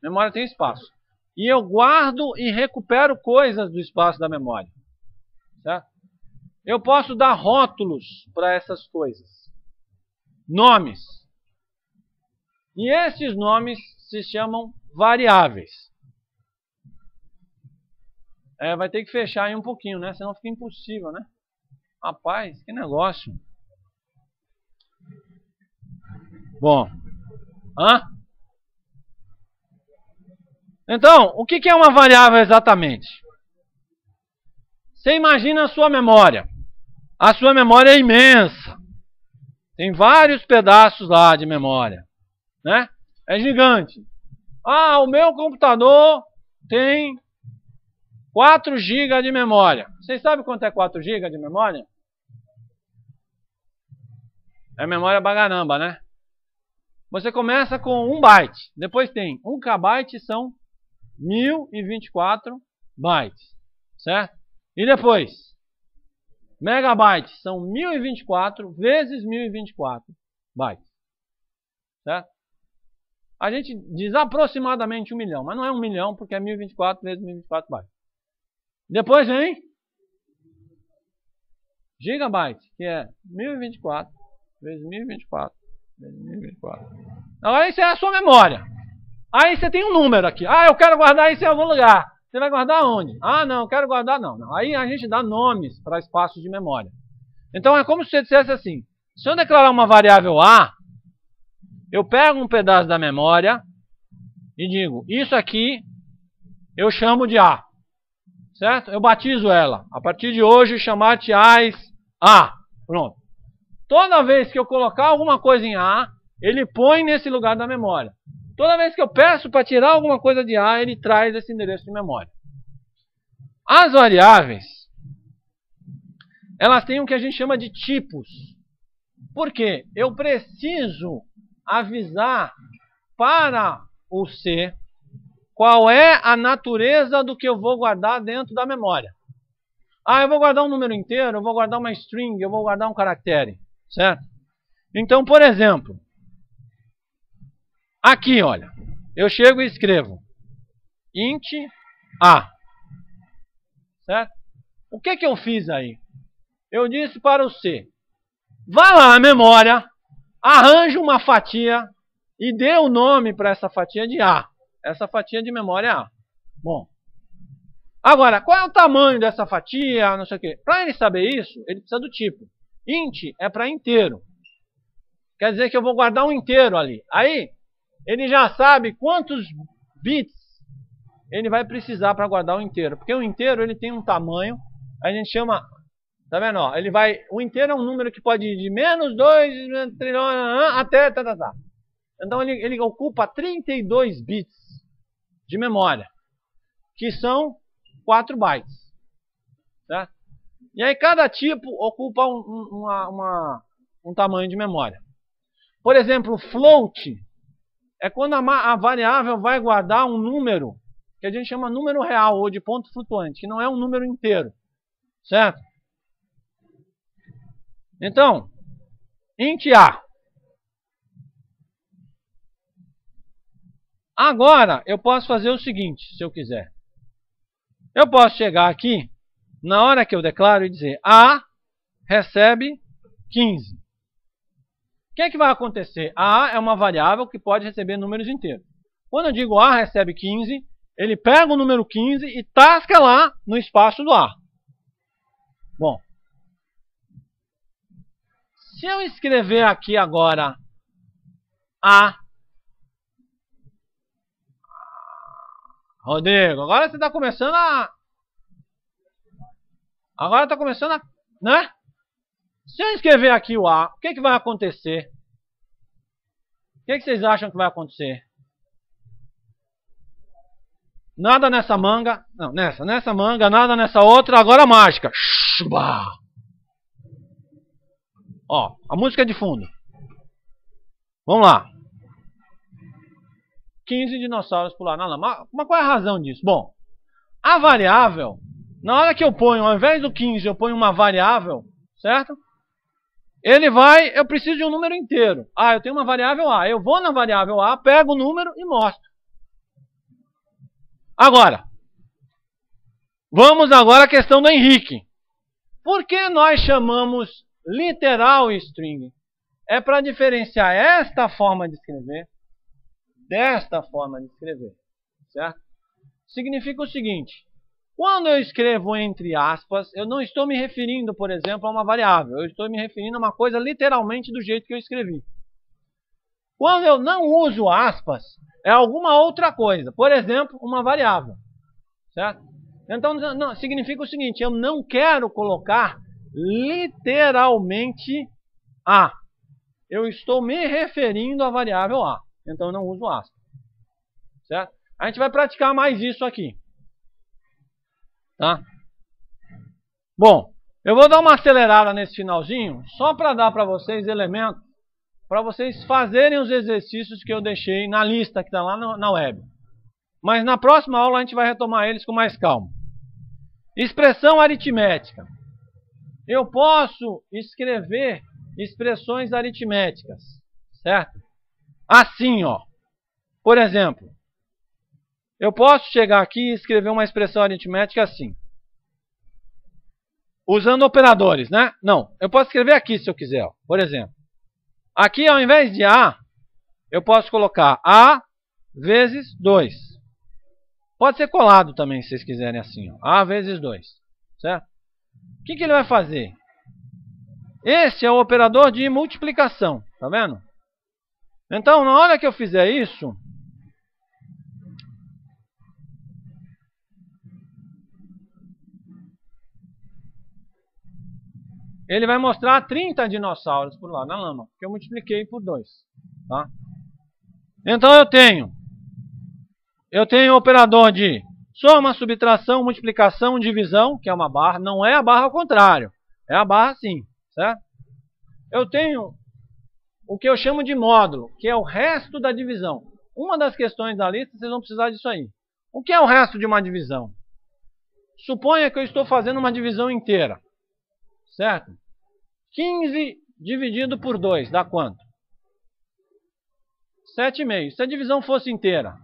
Memória tem espaço. E eu guardo e recupero coisas do espaço da memória. Certo? Eu posso dar rótulos para essas coisas. Nomes. E esses nomes se chamam variáveis. É, vai ter que fechar aí um pouquinho, né? Senão fica impossível, né? Rapaz, que negócio. Bom. Hã? Então, o que é uma variável exatamente? Você imagina a sua memória. A sua memória é imensa. Tem vários pedaços lá de memória. Né? É gigante. Ah, o meu computador tem 4 GB de memória. Vocês sabem quanto é 4 GB de memória? É memória baganamba, né? Você começa com 1 byte, depois tem 1 KB são 1024 bytes, certo? E depois, megabytes são 1024 vezes 1024 bytes, certo? A gente diz aproximadamente 1 milhão, mas não é 1 milhão porque é 1024 vezes 1024 bytes. Depois vem gigabyte, que é 1024 vezes 1024 vezes 1024. Agora isso é a sua memória. Aí você tem um número aqui. Ah, eu quero guardar isso em algum lugar. Você vai guardar onde? Ah, não, quero guardar não. não. Aí a gente dá nomes para espaços de memória. Então é como se você dissesse assim: se eu declarar uma variável A, eu pego um pedaço da memória e digo, isso aqui eu chamo de A certo? Eu batizo ela. A partir de hoje, chamar-te as A. Pronto. Toda vez que eu colocar alguma coisa em A, ele põe nesse lugar da memória. Toda vez que eu peço para tirar alguma coisa de A, ele traz esse endereço de memória. As variáveis, elas têm o que a gente chama de tipos. Por quê? Eu preciso avisar para o C qual é a natureza do que eu vou guardar dentro da memória? Ah, eu vou guardar um número inteiro, eu vou guardar uma string, eu vou guardar um caractere, certo? Então, por exemplo, aqui, olha, eu chego e escrevo int a, certo? O que que eu fiz aí? Eu disse para o C, vá lá à memória, arranje uma fatia e dê o um nome para essa fatia de A essa fatia de memória é A. Bom, agora, qual é o tamanho dessa fatia, não sei o quê. Para ele saber isso, ele precisa do tipo. Int é para inteiro. Quer dizer que eu vou guardar um inteiro ali. Aí, ele já sabe quantos bits ele vai precisar para guardar o um inteiro. Porque o inteiro ele tem um tamanho, a gente chama, tá vendo? Ó, ele vai, o inteiro é um número que pode ir de menos 2 trilhões até tá, tá, tá. Então ele, ele ocupa 32 bits de memória, que são 4 bytes. Certo? E aí cada tipo ocupa um, uma, uma, um tamanho de memória. Por exemplo, float é quando a, a variável vai guardar um número que a gente chama número real ou de ponto flutuante, que não é um número inteiro. Certo? Então, int A Agora, eu posso fazer o seguinte, se eu quiser. Eu posso chegar aqui, na hora que eu declaro, e dizer A recebe 15. O que, é que vai acontecer? A é uma variável que pode receber números inteiros. Quando eu digo A recebe 15, ele pega o número 15 e tasca lá no espaço do A. Bom, se eu escrever aqui agora A Rodrigo, agora você tá começando a... Agora tá começando a... Né? Se eu escrever aqui o A, o que, que vai acontecer? O que, que vocês acham que vai acontecer? Nada nessa manga. Não, nessa. Nessa manga, nada nessa outra. Agora a mágica. Shuba. Ó, a música é de fundo. Vamos lá. 15 dinossauros pular na lama. Mas qual é a razão disso? Bom, a variável, na hora que eu ponho, ao invés do 15, eu ponho uma variável, certo? Ele vai, eu preciso de um número inteiro. Ah, eu tenho uma variável A. Eu vou na variável A, pego o número e mostro. Agora, vamos agora à questão do Henrique. Por que nós chamamos literal string? É para diferenciar esta forma de escrever desta forma de escrever, certo? Significa o seguinte, quando eu escrevo entre aspas, eu não estou me referindo, por exemplo, a uma variável, eu estou me referindo a uma coisa literalmente do jeito que eu escrevi. Quando eu não uso aspas, é alguma outra coisa, por exemplo, uma variável, certo? Então, não, significa o seguinte, eu não quero colocar literalmente a. Eu estou me referindo à variável a então eu não uso aspa. Certo? A gente vai praticar mais isso aqui. Tá? Bom, eu vou dar uma acelerada nesse finalzinho, só para dar para vocês elementos, para vocês fazerem os exercícios que eu deixei na lista que está lá na web. Mas na próxima aula a gente vai retomar eles com mais calma. Expressão aritmética. Eu posso escrever expressões aritméticas, certo? assim, ó. Por exemplo, eu posso chegar aqui e escrever uma expressão aritmética assim. Usando operadores, né? Não, eu posso escrever aqui se eu quiser, ó. por exemplo. Aqui, ao invés de A, eu posso colocar A vezes 2. Pode ser colado também, se vocês quiserem assim. Ó. A vezes 2, certo? O que, que ele vai fazer? Esse é o operador de multiplicação, tá vendo? Então, na hora que eu fizer isso, ele vai mostrar 30 dinossauros por lá na lama, porque eu multipliquei por 2. Tá? Então eu tenho, eu tenho o operador de soma, subtração, multiplicação, divisão, que é uma barra, não é a barra ao contrário, é a barra sim, certo? Eu tenho o que eu chamo de módulo, que é o resto da divisão. Uma das questões da lista, vocês vão precisar disso aí. O que é o resto de uma divisão? Suponha que eu estou fazendo uma divisão inteira, certo? 15 dividido por 2 dá quanto? 7,5. Se a divisão fosse inteira,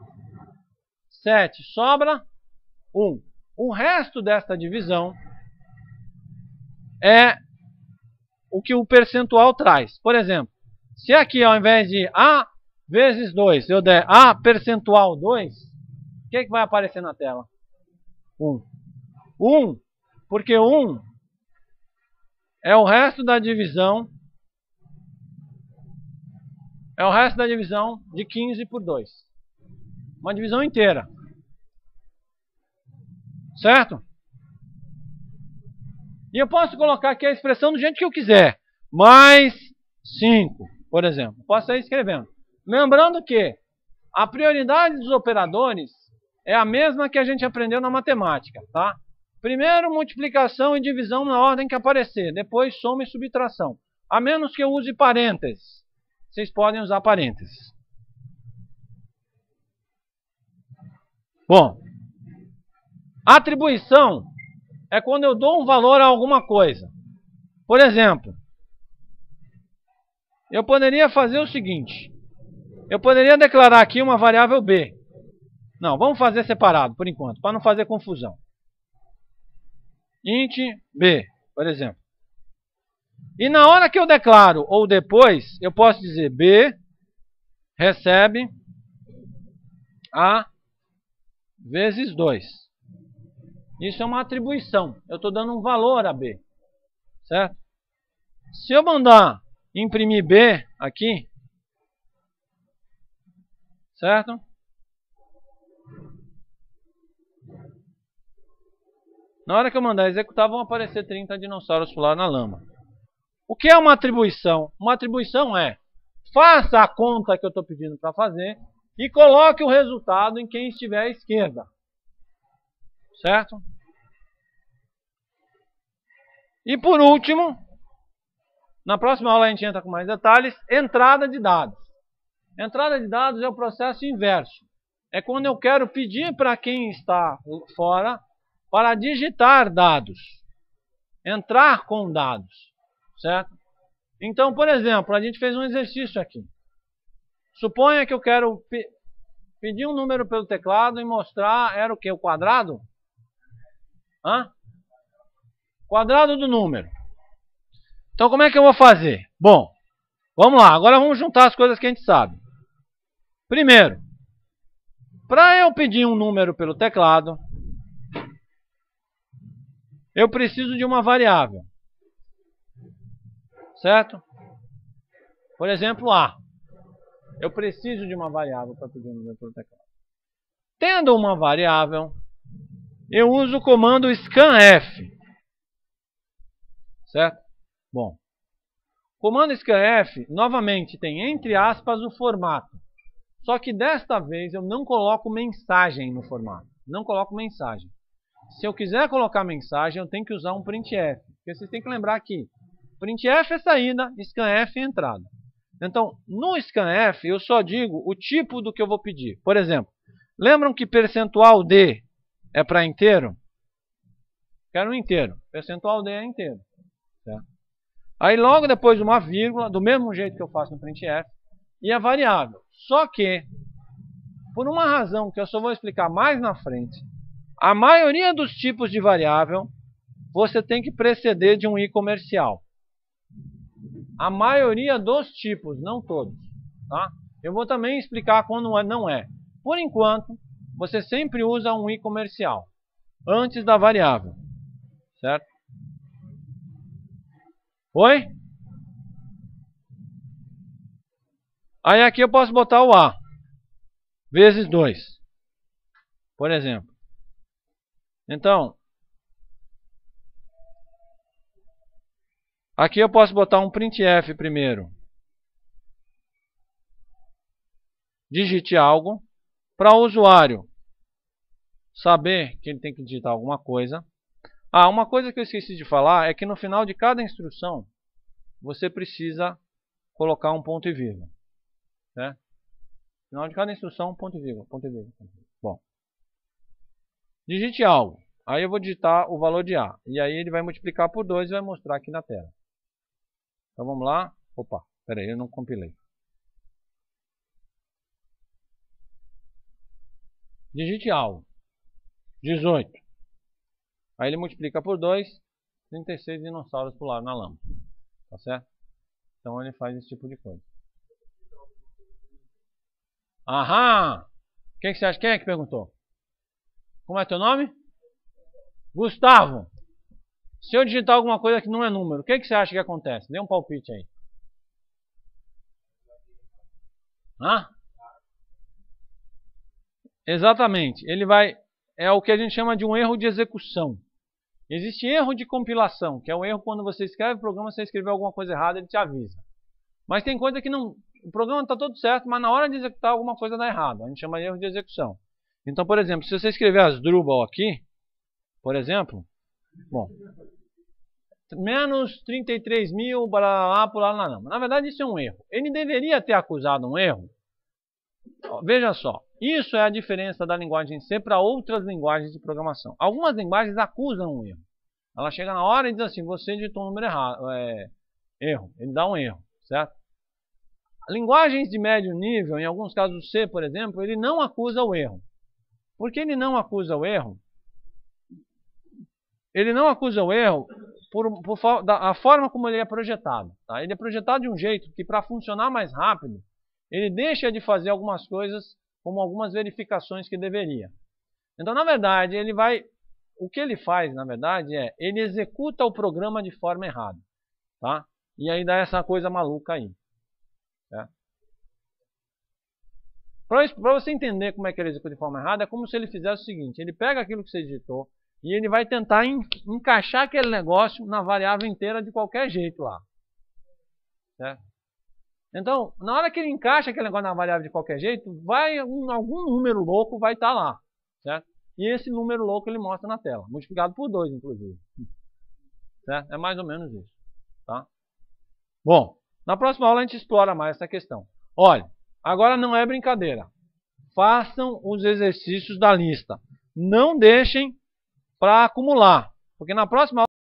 7 sobra 1. O resto desta divisão é o que o percentual traz. Por exemplo, se aqui ao invés de A vezes 2, eu der A percentual 2, o que, é que vai aparecer na tela? 1. 1, porque 1 é o resto da divisão é o resto da divisão de 15 por 2. Uma divisão inteira. Certo? E eu posso colocar aqui a expressão do jeito que eu quiser. Mais 5 por exemplo. Posso estar escrevendo. Lembrando que a prioridade dos operadores é a mesma que a gente aprendeu na matemática, tá? Primeiro, multiplicação e divisão na ordem que aparecer. Depois, soma e subtração. A menos que eu use parênteses. Vocês podem usar parênteses. Bom, atribuição é quando eu dou um valor a alguma coisa. Por exemplo, eu poderia fazer o seguinte. Eu poderia declarar aqui uma variável B. Não, vamos fazer separado por enquanto, para não fazer confusão. int B, por exemplo. E na hora que eu declaro ou depois, eu posso dizer B recebe A vezes 2. Isso é uma atribuição. Eu estou dando um valor a B. Certo? Se eu mandar imprimir B aqui, certo? Na hora que eu mandar executar, vão aparecer 30 dinossauros pular na lama. O que é uma atribuição? Uma atribuição é, faça a conta que eu estou pedindo para fazer e coloque o resultado em quem estiver à esquerda. Certo? E por último, na próxima aula a gente entra com mais detalhes. Entrada de dados. Entrada de dados é o processo inverso. É quando eu quero pedir para quem está fora para digitar dados. Entrar com dados. Certo? Então, por exemplo, a gente fez um exercício aqui. Suponha que eu quero pe pedir um número pelo teclado e mostrar, era o que? O quadrado? Hã? Quadrado do número. Então como é que eu vou fazer? Bom, vamos lá. Agora vamos juntar as coisas que a gente sabe. Primeiro, para eu pedir um número pelo teclado, eu preciso de uma variável. Certo? Por exemplo, A. Eu preciso de uma variável para pedir um número pelo teclado. Tendo uma variável, eu uso o comando scanf. Certo? Bom, comando scanf novamente tem entre aspas o formato. Só que desta vez eu não coloco mensagem no formato. Não coloco mensagem. Se eu quiser colocar mensagem, eu tenho que usar um printf. Porque vocês têm que lembrar que printf é saída, scanf é entrada. Então, no scanf, eu só digo o tipo do que eu vou pedir. Por exemplo, lembram que percentual %d é para inteiro? Quero um inteiro. Percentual %d é inteiro. Certo? Aí logo depois de uma vírgula, do mesmo jeito que eu faço no printf, e a variável. Só que, por uma razão que eu só vou explicar mais na frente, a maioria dos tipos de variável você tem que preceder de um i comercial. A maioria dos tipos, não todos. Tá? Eu vou também explicar quando é, não é. Por enquanto, você sempre usa um i comercial antes da variável, certo? Oi? Aí aqui eu posso botar o A. Vezes 2. Por exemplo. Então. Aqui eu posso botar um printf primeiro. Digite algo. Para o usuário saber que ele tem que digitar alguma coisa. Ah, uma coisa que eu esqueci de falar é que no final de cada instrução você precisa colocar um ponto e vírgula. Né? No final de cada instrução, ponto e vírgula, ponto e vírgula. Ponto e vírgula. Bom. Digite algo. Aí eu vou digitar o valor de A. E aí ele vai multiplicar por 2 e vai mostrar aqui na tela. Então vamos lá. Opa, peraí, eu não compilei. Digite algo. 18. Aí ele multiplica por 2, 36 dinossauros pularam na lama. Tá certo? Então ele faz esse tipo de coisa. Aham! Quem que você acha? Quem é que perguntou? Como é teu nome? Gustavo! Se eu digitar alguma coisa que não é número, o que, que você acha que acontece? Dê um palpite aí. Hã? Exatamente. Ele vai. É o que a gente chama de um erro de execução. Existe erro de compilação, que é um erro quando você escreve o programa, você escreveu alguma coisa errada, ele te avisa. Mas tem coisa que não. O programa está todo certo, mas na hora de executar alguma coisa dá errado. A gente chama de erro de execução. Então, por exemplo, se você escrever as Drupal aqui, por exemplo, bom, menos 33 mil, para lá, para lá, não. Na verdade, isso é um erro. Ele deveria ter acusado um erro. Veja só, isso é a diferença da linguagem C para outras linguagens de programação. Algumas linguagens acusam um erro. Ela chega na hora e diz assim, você digitou um número errado, é, erro, ele dá um erro, certo? Linguagens de médio nível, em alguns casos C, por exemplo, ele não acusa o erro. Por que ele não acusa o erro? Ele não acusa o erro por, por da, a forma como ele é projetado. Tá? Ele é projetado de um jeito que para funcionar mais rápido, ele deixa de fazer algumas coisas como algumas verificações que deveria. Então, na verdade, ele vai o que ele faz, na verdade, é ele executa o programa de forma errada, tá? E aí dá essa coisa maluca aí. Tá? Para você entender como é que ele executa de forma errada, é como se ele fizesse o seguinte: ele pega aquilo que você digitou e ele vai tentar en encaixar aquele negócio na variável inteira de qualquer jeito lá. Certo? Então, na hora que ele encaixa aquele negócio na variável de qualquer jeito, vai um, algum número louco vai estar tá lá, certo? E esse número louco ele mostra na tela, multiplicado por 2, inclusive. Certo? É mais ou menos isso, tá? Bom, na próxima aula a gente explora mais essa questão. Olha, agora não é brincadeira. Façam os exercícios da lista. Não deixem para acumular, porque na próxima aula